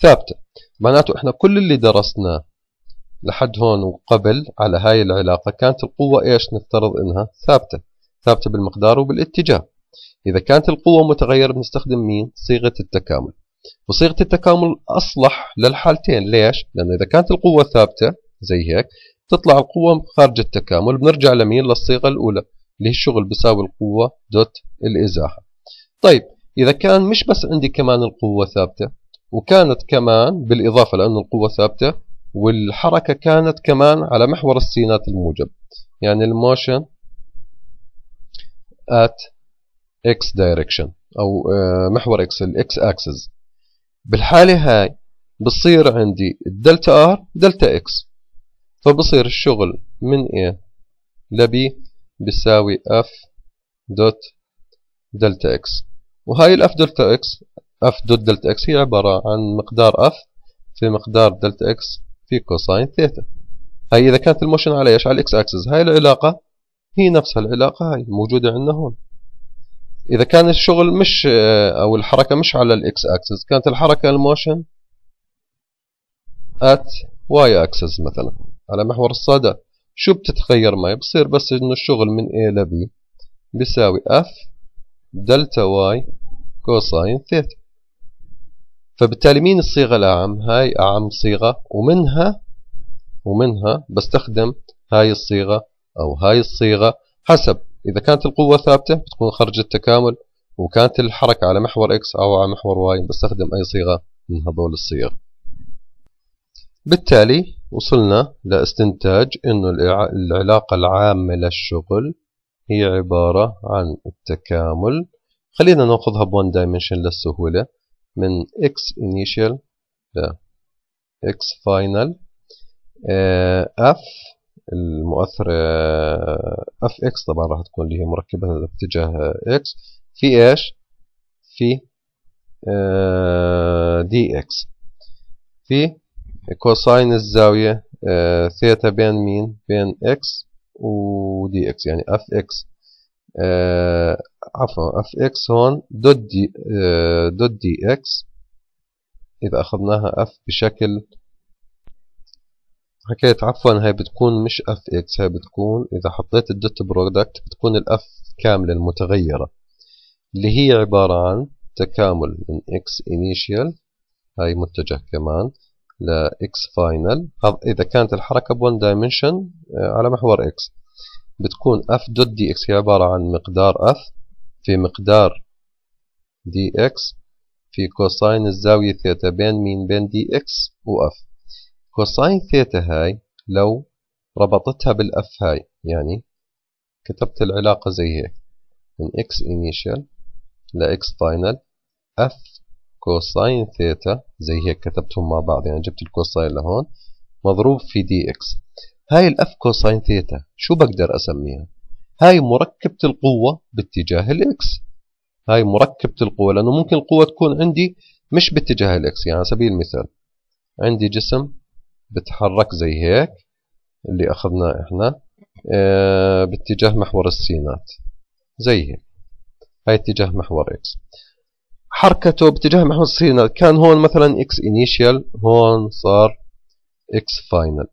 ثابته معناته احنا كل اللي درسناه لحد هون وقبل على هاي العلاقة كانت القوة إيش نفترض إنها ثابتة ثابتة بالمقدار وبالاتجاه إذا كانت القوة متغيرة بنستخدم مين صيغة التكامل وصيغة التكامل أصلح للحالتين ليش لأنه إذا كانت القوة ثابتة زي هيك تطلع القوة خارج التكامل بنرجع لمين للصيغة الأولى اللي هي الشغل بيساوي القوة دوت الإزاحة طيب إذا كان مش بس عندي كمان القوة ثابتة وكانت كمان بالإضافة لأن القوة ثابتة والحركة كانت كمان على محور السينات الموجب يعني الموشن at x direction أو آه، محور x الاكس axis بالحالة هاي بصير عندي الدلتا r دلتا x فبصير الشغل من A ل B بيساوي f دوت دلتا x وهاي الاف دلتا x اف دوت دلتا اكس هي عبارة عن مقدار اف في مقدار دلتا اكس في كوساين ثيتا هاي إذا كانت الموشن على إيش على الإكس أكسس هاي العلاقة هي نفسها العلاقة هاي موجودة عندنا هون إذا كان الشغل مش آه، أو الحركة مش على الإكس أكسس كانت الحركة الموشن ات واي اكسس مثلا على محور الصدى شو بتتغير معي بصير بس انه الشغل من A ل B بيساوي F دلتا y كوساين ثيتا فبالتالي مين الصيغة الأعم هاي أعم صيغة ومنها ومنها بستخدم هاي الصيغة أو هاي الصيغة حسب إذا كانت القوة ثابتة بتكون خرج التكامل وكانت الحركة على محور X أو على محور Y بستخدم أي صيغة من هذول الصيغ بالتالي وصلنا لاستنتاج أنه العلاقة العامة للشغل هي عبارة عن التكامل خلينا نأخذها بون دايمنشن للسهولة من x initial ل x final آه، f المؤثر اف آه، اكس طبعا راح تكون اللي هي مركبة باتجاه اكس في ايش؟ في دي آه، اكس في كوساين الزاوية ثيتا بين مين؟ بين اكس ودي اكس يعني اف اكس عفوا اف اكس هون دوت دي اه دوت دي اكس اذا اخذناها اف بشكل حكيت عفوا هاي بتكون مش اف اكس هاي بتكون اذا حطيت الدوت برودكت بتكون الاف كاملة المتغيرة اللي هي عبارة عن تكامل من اكس initial هاي متجه كمان ل اكس فاينل إذا كانت الحركه بون دايمنشن آه، على محور اكس بتكون f دوت dx هي عبارة عن مقدار f في مقدار دي إكس في كوساين الزاوية ثيتا بين مين بين دي إكس اف كوساين ثيتا هاي لو ربطتها بالأف هاي يعني كتبت العلاقة زي هيك من إكس initial اكس final أف كوساين ثيتا زي هيك كتبتهم مع بعض يعني جبت الكوساين لهون مضروب في دي إكس هاي الأف كوساين ثيتا شو بقدر أسميها هاي مركبة القوة باتجاه الإكس هاي مركبة القوة لأنه ممكن القوة تكون عندي مش باتجاه الإكس يعني على سبيل المثال عندي جسم بتحرك زي هيك اللي أخذناه إحنا آه باتجاه محور السينات زي هيك هاي اتجاه محور إكس حركته باتجاه محور السينات كان هون مثلا إكس إنيشيال هون صار إكس فاينل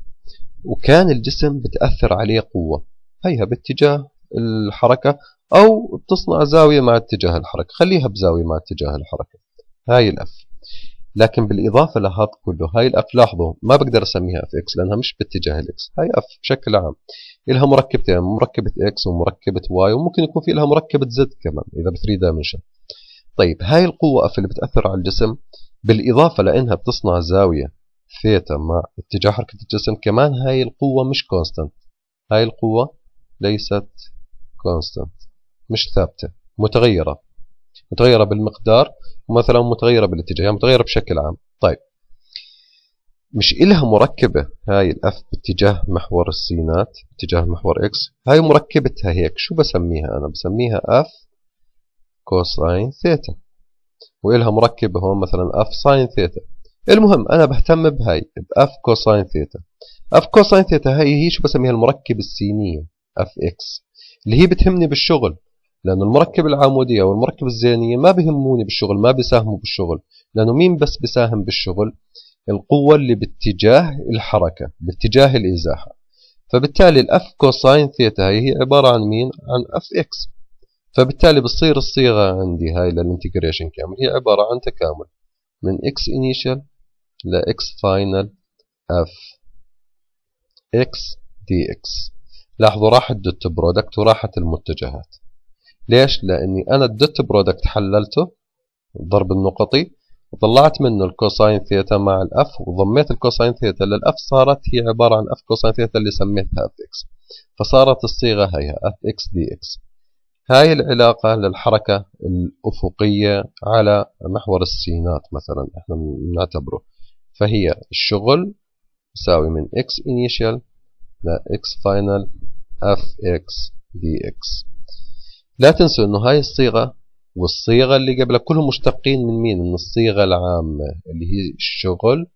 وكان الجسم بتأثر عليه قوة هيها باتجاه الحركة أو بتصنع زاوية مع اتجاه الحركة خليها بزاوية مع اتجاه الحركة هاي الأف لكن بالإضافة لهذا كله هاي الأف لاحظوا ما بقدر أسميها اف اكس لأنها مش باتجاه الاكس هاي أف بشكل عام إلها مركبتين مركبة اكس ومركبة واي وممكن يكون في لها مركبة زد كمان إذا بثري دايمنشن طيب هاي القوة اف اللي بتأثر على الجسم بالإضافة لأنها بتصنع زاوية ثيتا مع اتجاه حركة الجسم كمان هاي القوة مش كونستنت هاي القوة ليست كونستانت مش ثابته متغيره متغيره بالمقدار ومثلا متغيره بالاتجاه متغيره بشكل عام طيب مش إلها مركبة هاي الأف باتجاه محور السينات باتجاه محور إكس هاي مركبتها هيك شو بسميها أنا بسميها أف كوساين ثيتا وإلها مركبة هون مثلا أف ساين ثيتا المهم أنا بهتم بهاي بأف كوساين ثيتا أف كوساين ثيتا هاي هي شو بسميها المركب السينية أف إكس اللي هي بتهمني بالشغل لأنه المركب العمودي أو المركب الزينية ما بهموني بالشغل ما بيساهموا بالشغل لأنه مين بس بيساهم بالشغل القوة اللي باتجاه الحركة باتجاه الإزاحة فبالتالي الأف كوساين ثيتا هي عبارة عن مين عن أف إكس فبالتالي بتصير الصيغة عندي هاي للانتجريشن كامل هي عبارة عن تكامل من إكس انيشال لاكس فاينل أف إكس دي إكس لاحظوا راح الدوت برودكت وراحت المتجهات ليش؟ لأني أنا الدوت برودكت حللته الضرب النقطي وطلعت منه الكوساين ثيتا مع الاف وضميت الكوساين ثيتا للاف صارت هي عبارة عن اف كوساين ثيتا اللي سميتها اف اكس فصارت الصيغة هي اف اكس دي اكس هاي العلاقة للحركة الأفقية على محور السينات مثلا احنا بنعتبره فهي الشغل يساوي من اكس initial ل x final اف اكس دي اكس لا تنسوا انه هاي الصيغه والصيغه اللي قبلها كلهم مشتقين من مين من الصيغه العامه اللي هي الشغل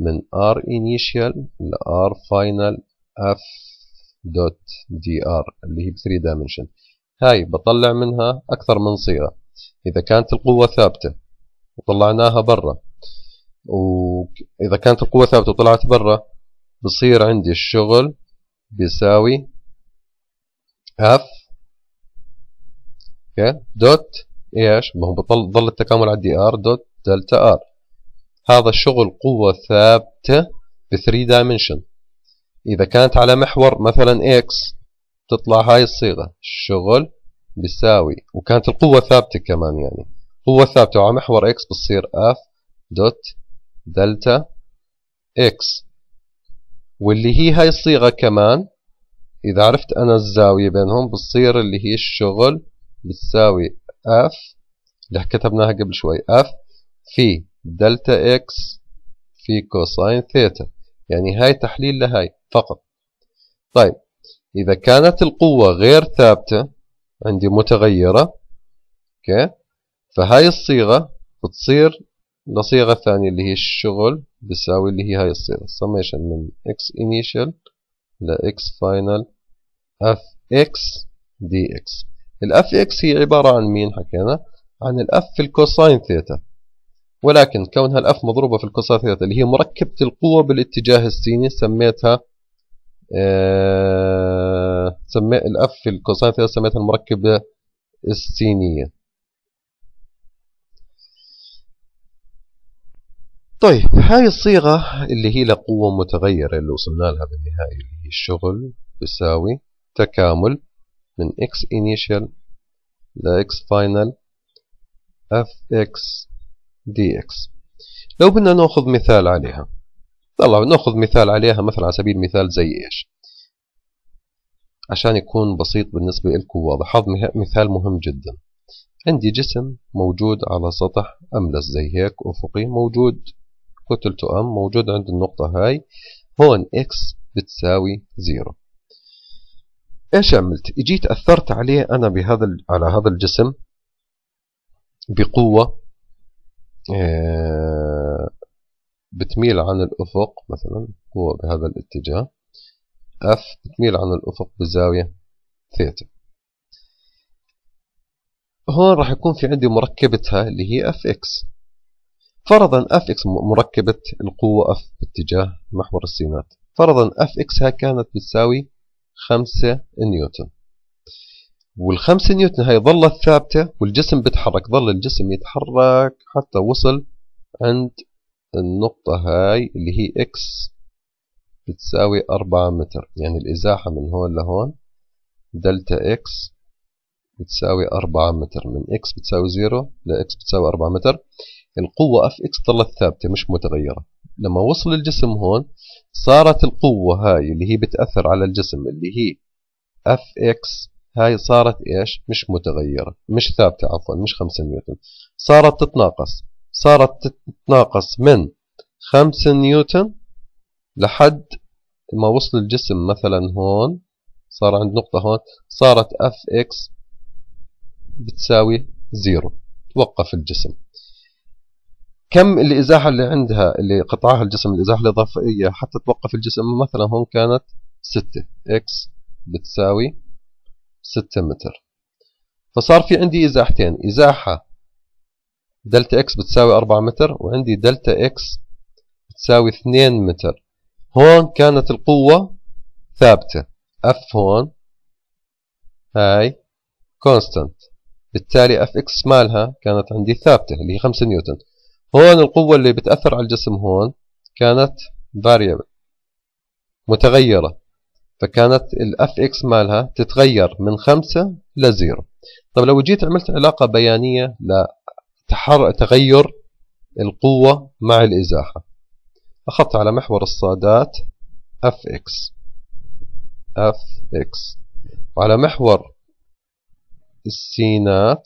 من ار initial ل r final f دوت دي ار اللي هي 3 dimension هاي بطلع منها اكثر من صيغه اذا كانت القوه ثابته وطلعناها برا واذا كانت القوه ثابته وطلعت برا بصير عندي الشغل بيساوي هاف اوكي دوت إيه ايش ما هو بطل ضل التكامل على الدي ار دوت دلتا ار هذا الشغل قوة ثابتة ب 3 دايمنشن إذا كانت على محور مثلا اكس تطلع هاي الصيغة الشغل بيساوي وكانت القوة ثابتة كمان يعني قوة ثابتة وعلى محور اكس بتصير اف دوت دلتا اكس واللي هي هاي الصيغة كمان إذا عرفت أنا الزاوية بينهم بتصير اللي هي الشغل بتساوي اف اللي كتبناها قبل شوي اف في دلتا اكس في كوساين ثيتا يعني هاي تحليل لهاي فقط طيب إذا كانت القوة غير ثابتة عندي متغيرة اوكي فهاي الصيغة بتصير لصيغة ثانية اللي هي الشغل بتساوي اللي هي هاي الصيغة summation من x initial لإكس final اف اكس دي اكس الاف اكس هي عبارة عن مين حكينا عن الاف في الكوساين ثيتا ولكن كونها الاف مضروبة في الكوساين ثيتا اللي هي مركبة القوة بالاتجاه السيني سميتها آه سمي الاف في الكوساين ثيتا سميتها المركبة السينية طيب هاي الصيغة اللي هي لقوة متغيرة اللي وصلنا لها بالنهاية الشغل يساوي تكامل من x initial ل x final fx dx لو بدنا ناخذ مثال عليها طلع ناخذ مثال عليها مثلا على سبيل المثال زي ايش عشان يكون بسيط بالنسبة لكم واضح هذا مثال مهم جدا عندي جسم موجود على سطح أملس زي هيك أفقي موجود كتلته أم موجود عند النقطة هاي هون إكس بتساوي زيرو ايش عملت اجيت اثرت عليه انا بهذا على هذا الجسم بقوة آه، بتميل عن الافق مثلا قوة بهذا الاتجاه اف بتميل عن الافق بزاوية ثيتا هون راح يكون في عندي مركبتها اللي هي اف اكس فرضا اف اكس مركبة القوة اف باتجاه محور السينات فرضا اف اكس كانت بتساوي 5 نيوتن والخمسة نيوتن هاي ظلت ثابتة والجسم بتحرك ظل الجسم يتحرك حتى وصل عند النقطة هاي اللي هي اكس بتساوي أربعة متر يعني الإزاحة من هون لهون دلتا اكس بتساوي أربعة متر من اكس بتساوي زيرو لإكس بتساوي أربعة متر القوة اف اكس ظلت ثابتة مش متغيرة لما وصل الجسم هون صارت القوة هاي اللي هي بتأثر على الجسم اللي هي اف اكس هاي صارت ايش مش متغيرة مش ثابتة عفوا مش 5 نيوتن صارت تتناقص صارت تتناقص من 5 نيوتن لحد ما وصل الجسم مثلا هون صار عند نقطة هون صارت اف اكس بتساوي زيرو توقف الجسم كم الإزاحة اللي عندها اللي قطعها الجسم الإزاحة الإضافية حتى توقف الجسم مثلا هون كانت 6 إكس بتساوي 6 متر فصار في عندي إزاحتين إزاحة دلتا إكس بتساوي 4 متر وعندي دلتا إكس بتساوي 2 متر هون كانت القوة ثابتة اف هون هاي كونستنت بالتالي اف اكس مالها كانت عندي ثابتة اللي هي 5 نيوتن هون القوة اللي بتأثر على الجسم هون كانت variable متغيرة فكانت الاف اكس مالها تتغير من خمسة لزيرو طب لو جيت عملت علاقة بيانية لتحر تغير القوة مع الإزاحة أخذت على محور الصادات اف اكس اف اكس وعلى محور السينات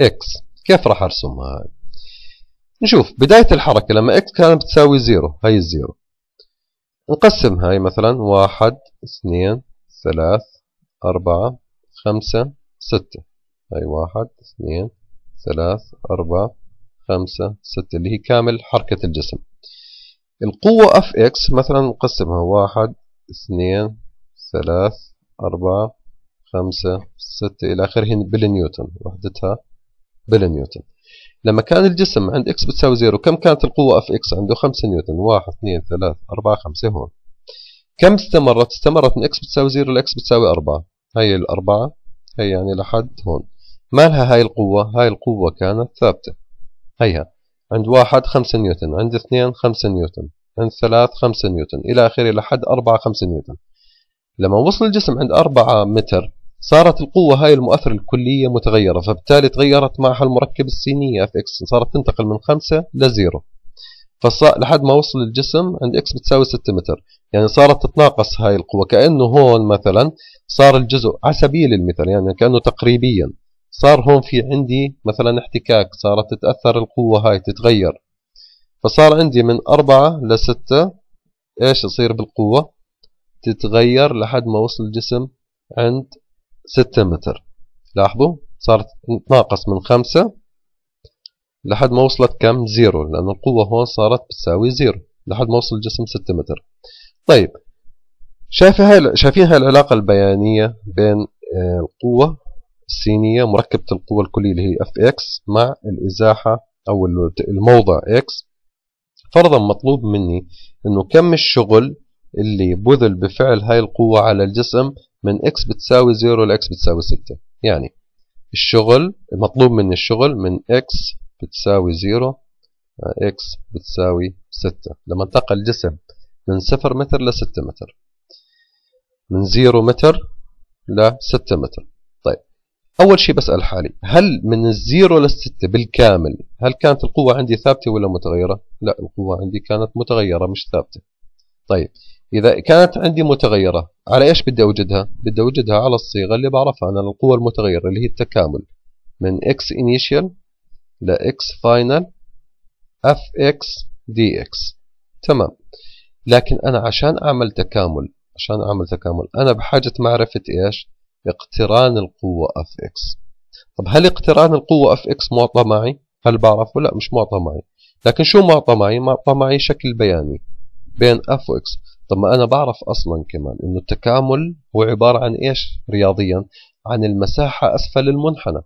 اكس كيف راح ارسمها هاي؟ نشوف بداية الحركة لما اكس كانت بتساوي زيرو هاي الزيرو نقسم هاي مثلا واحد اثنين ثلاث أربعة خمسة ستة هاي واحد اثنين ثلاث أربعة خمسة ستة اللي هي كامل حركة الجسم القوة اف اكس مثلا نقسمها واحد اثنين ثلاث أربعة خمسة ستة إلى آخره بالنيوتن وحدتها بالنيوتن لما كان الجسم عند اكس بتساوي زيرو كم كانت القوة اف اكس عنده 5 نيوتن 1 2 3 4 5 هون كم استمرت استمرت من اكس بتساوي زيرو لاكس بتساوي 4 هي الأربعة هي يعني لحد هون مالها هاي القوة هاي القوة كانت ثابتة هيها عند واحد 5 نيوتن عند اثنين 5 نيوتن عند ثلاث 5 نيوتن إلى آخره لحد 4 5 نيوتن لما وصل الجسم عند 4 متر صارت القوة هاي المؤثر الكلية متغيرة فبالتالي تغيرت معها المركب السينية اف اكس صارت تنتقل من خمسة لزيرو فصار لحد ما وصل الجسم عند اكس بتساوي 6 متر يعني صارت تتناقص هاي القوة كأنه هون مثلا صار الجزء على سبيل المثال يعني كأنه تقريبيا صار هون في عندي مثلا احتكاك صارت تتأثر القوة هاي تتغير فصار عندي من أربعة لستة ايش يصير بالقوة تتغير لحد ما وصل الجسم عند 6 متر لاحظوا صارت تناقص من 5 لحد ما وصلت كم زيرو لأن القوة هون صارت بتساوي زيرو لحد ما وصل الجسم 6 متر طيب شايفين هاي شايفين هاي العلاقة البيانية بين آه، القوة السينية مركبة القوة الكلية اللي هي اف اكس مع الإزاحة أو الموضع اكس فرضا مطلوب مني انه كم الشغل اللي بذل بفعل هاي القوة على الجسم من x بتساوي 0 لاكس بتساوي 6 يعني الشغل المطلوب مني الشغل من x بتساوي 0 آه، x بتساوي 6 لما انتقل الجسم من 0 متر ل 6 متر من 0 متر ل 6 متر طيب اول شيء بسال حالي هل من الزيرو للستة بالكامل هل كانت القوه عندي ثابته ولا متغيره لا القوه عندي كانت متغيره مش ثابته طيب إذا كانت عندي متغيرة على إيش بدي أوجدها؟ بدي أوجدها على الصيغة اللي بعرفها أنا القوة المتغيرة اللي هي التكامل من x initial ل x final f x dx تمام لكن أنا عشان أعمل تكامل عشان أعمل تكامل أنا بحاجة معرفة إيش؟ اقتران القوة اف اكس طب هل اقتران القوة اف اكس معطى معي؟ هل بعرفه؟ لا مش معطى معي لكن شو معطى معي؟ معطى معي شكل بياني بين اف واكس طب ما أنا بعرف أصلا كمان أنه التكامل هو عبارة عن إيش رياضيا عن المساحة أسفل المنحنى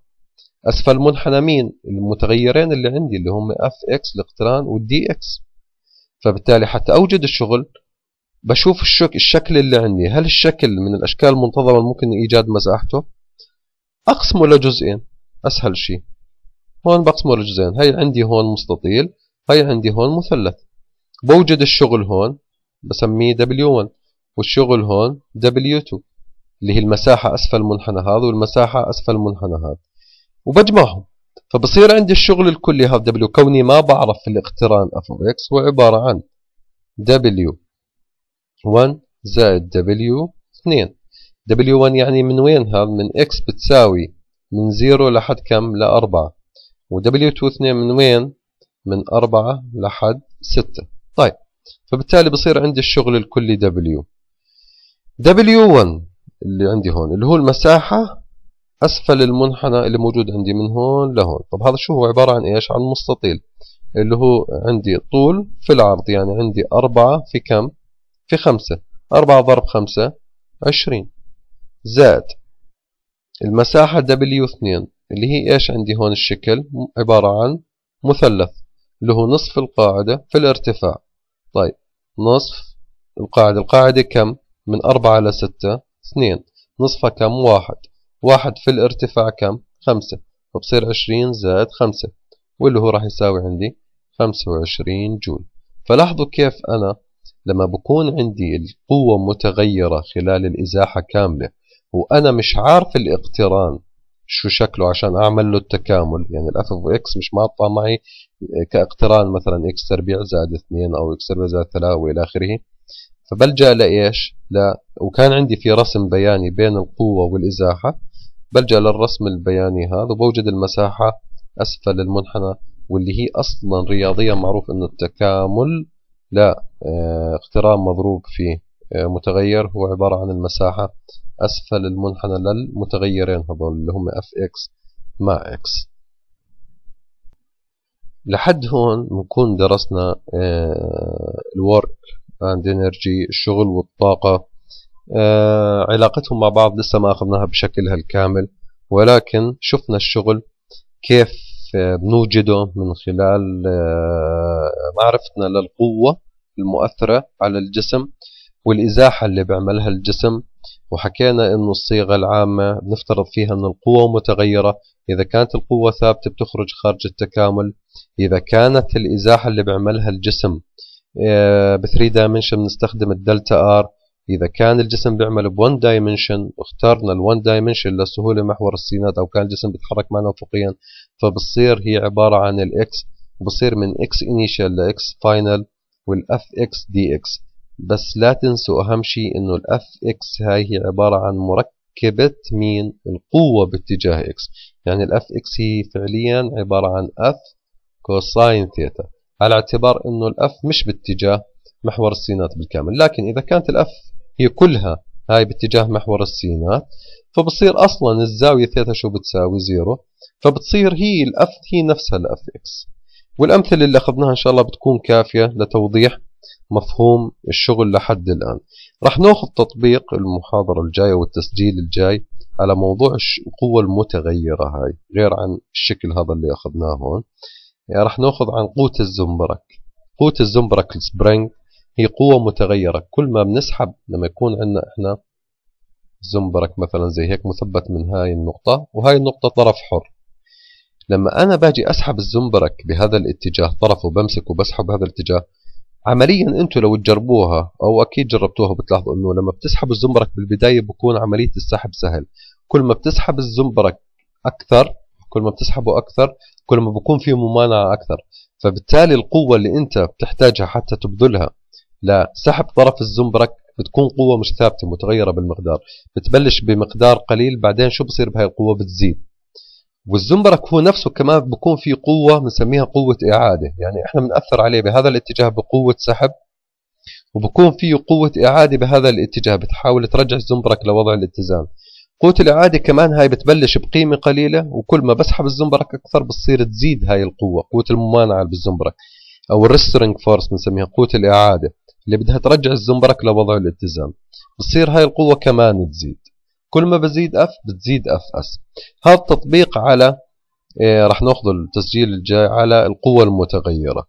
أسفل المنحنى مين المتغيرين اللي عندي اللي هم اف اكس الاقتران والدي اكس فبالتالي حتى أوجد الشغل بشوف الشك الشكل اللي عندي هل الشكل من الأشكال المنتظمة ممكن إيجاد مساحته أقسمه لجزئين أسهل شيء هون بقسمه لجزئين هي عندي هون مستطيل هي عندي هون مثلث بوجد الشغل هون بسميه W1 والشغل هون W2 اللي هي المساحة أسفل منحنى هذا والمساحة أسفل منحنى هذا وبجمعهم فبصير عندي الشغل الكلي هذا W كوني ما بعرف في الاقتران F of X هو عبارة عن W1 زائد W2 W1 يعني من وين هذا من X بتساوي من 0 لحد كم ل 4 و W2 2 من وين من 4 لحد 6 طيب فبالتالي بصير عندي الشغل الكلي W W1 اللي عندي هون اللي هو المساحة أسفل المنحنى اللي موجود عندي من هون لهون طب هذا شو هو عبارة عن إيش عن مستطيل اللي هو عندي طول في العرض يعني عندي أربعة في كم في خمسة أربعة ضرب خمسة عشرين زائد المساحة W2 اللي هي إيش عندي هون الشكل عبارة عن مثلث اللي هو نصف القاعدة في الارتفاع طيب نصف القاعدة القاعدة كم من أربعة إلى ستة اثنين نصفها كم واحد واحد في الارتفاع كم خمسة فبصير عشرين زائد خمسة واللي هو راح يساوي عندي خمسة وعشرين جول فلاحظوا كيف أنا لما بكون عندي القوة متغيرة خلال الإزاحة كاملة وأنا مش عارف الاقتران شو شكله عشان أعمل له التكامل يعني الأف أوف إكس مش معطى معي كاقتران مثلا إكس تربيع زائد اثنين أو إكس تربيع زائد ثلاثة وإلى آخره فبلجأ لإيش؟ لا وكان عندي في رسم بياني بين القوة والإزاحة بلجأ للرسم البياني هذا وبوجد المساحة أسفل المنحنى واللي هي أصلا رياضيا معروف إنه التكامل لا آه، اقتران مضروب فيه متغير هو عبارة عن المساحة أسفل المنحنى للمتغيرين هذول اللي هم اف اكس مع اكس لحد هون بنكون درسنا آه، الورك اند انرجي الشغل والطاقة آه، علاقتهم مع بعض لسه ما أخذناها بشكلها الكامل ولكن شفنا الشغل كيف آه، بنوجده من خلال معرفتنا للقوة المؤثرة على الجسم والإزاحة اللي بيعملها الجسم وحكينا انه الصيغة العامة بنفترض فيها ان القوة متغيرة اذا كانت القوة ثابتة بتخرج خارج التكامل اذا كانت الازاحة اللي بيعملها الجسم آه، ب 3 دايمنشن بنستخدم الدلتا ار اذا كان الجسم بيعمل بون 1 دايمنشن واخترنا الون 1 دايمنشن لسهولة محور السينات او كان الجسم بيتحرك معنا افقيا فبتصير هي عبارة عن الاكس بصير من اكس انيشال لاكس فاينل والاف اكس دي اكس بس لا تنسوا أهم شيء إنه الأف إكس هاي هي عبارة عن مركبة مين القوة باتجاه إكس يعني الأف إكس هي فعليا عبارة عن أف كوساين ثيتا على اعتبار إنه الأف مش باتجاه محور السينات بالكامل لكن إذا كانت الأف هي كلها هاي باتجاه محور السينات فبصير أصلا الزاوية ثيتا شو بتساوي زيرو فبتصير هي الأف هي نفسها الأف إكس والأمثلة اللي أخذناها إن شاء الله بتكون كافية لتوضيح مفهوم الشغل لحد الآن رح ناخذ تطبيق المحاضرة الجاية والتسجيل الجاي على موضوع القوة المتغيرة هاي غير عن الشكل هذا اللي أخذناه هون يعني رح ناخذ عن قوة الزنبرك قوة الزنبرك السبرينج هي قوة متغيرة كل ما بنسحب لما يكون عندنا احنا زنبرك مثلا زي هيك مثبت من هاي النقطة وهاي النقطة طرف حر لما أنا باجي أسحب الزنبرك بهذا الاتجاه طرفه بمسك وبسحب بهذا الاتجاه عمليا انتم لو تجربوها او اكيد جربتوها بتلاحظوا انه لما بتسحبوا الزمبرك بالبدايه بكون عمليه السحب سهل كل ما بتسحب الزمبرك اكثر كل ما بتسحبه اكثر كل ما بكون في ممانعه اكثر فبالتالي القوه اللي انت بتحتاجها حتى تبذلها لسحب طرف الزمبرك بتكون قوه مش ثابته متغيره بالمقدار بتبلش بمقدار قليل بعدين شو بصير بهاي القوه بتزيد والزنبرك هو نفسه كمان بكون في قوة بنسميها قوة إعادة يعني إحنا بنأثر عليه بهذا الاتجاه بقوة سحب وبكون فيه قوة إعادة بهذا الاتجاه بتحاول ترجع الزنبرك لوضع الاتزان قوة الإعادة كمان هاي بتبلش بقيمة قليلة وكل ما بسحب الزنبرك أكثر بتصير تزيد هاي القوة قوة الممانعة بالزنبرك أو الريسترنج فورس بنسميها قوة الإعادة اللي بدها ترجع الزنبرك لوضع الاتزان بتصير هاي القوة كمان تزيد كل ما بزيد اف بتزيد اف اس هذا التطبيق على آه، راح ناخذ التسجيل الجاي على القوة المتغيرة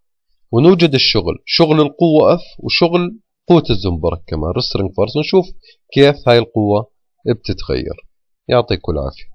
ونوجد الشغل شغل القوة اف وشغل قوة الزنبرك كمان فورس ونشوف كيف هاي القوة بتتغير يعطيكم العافية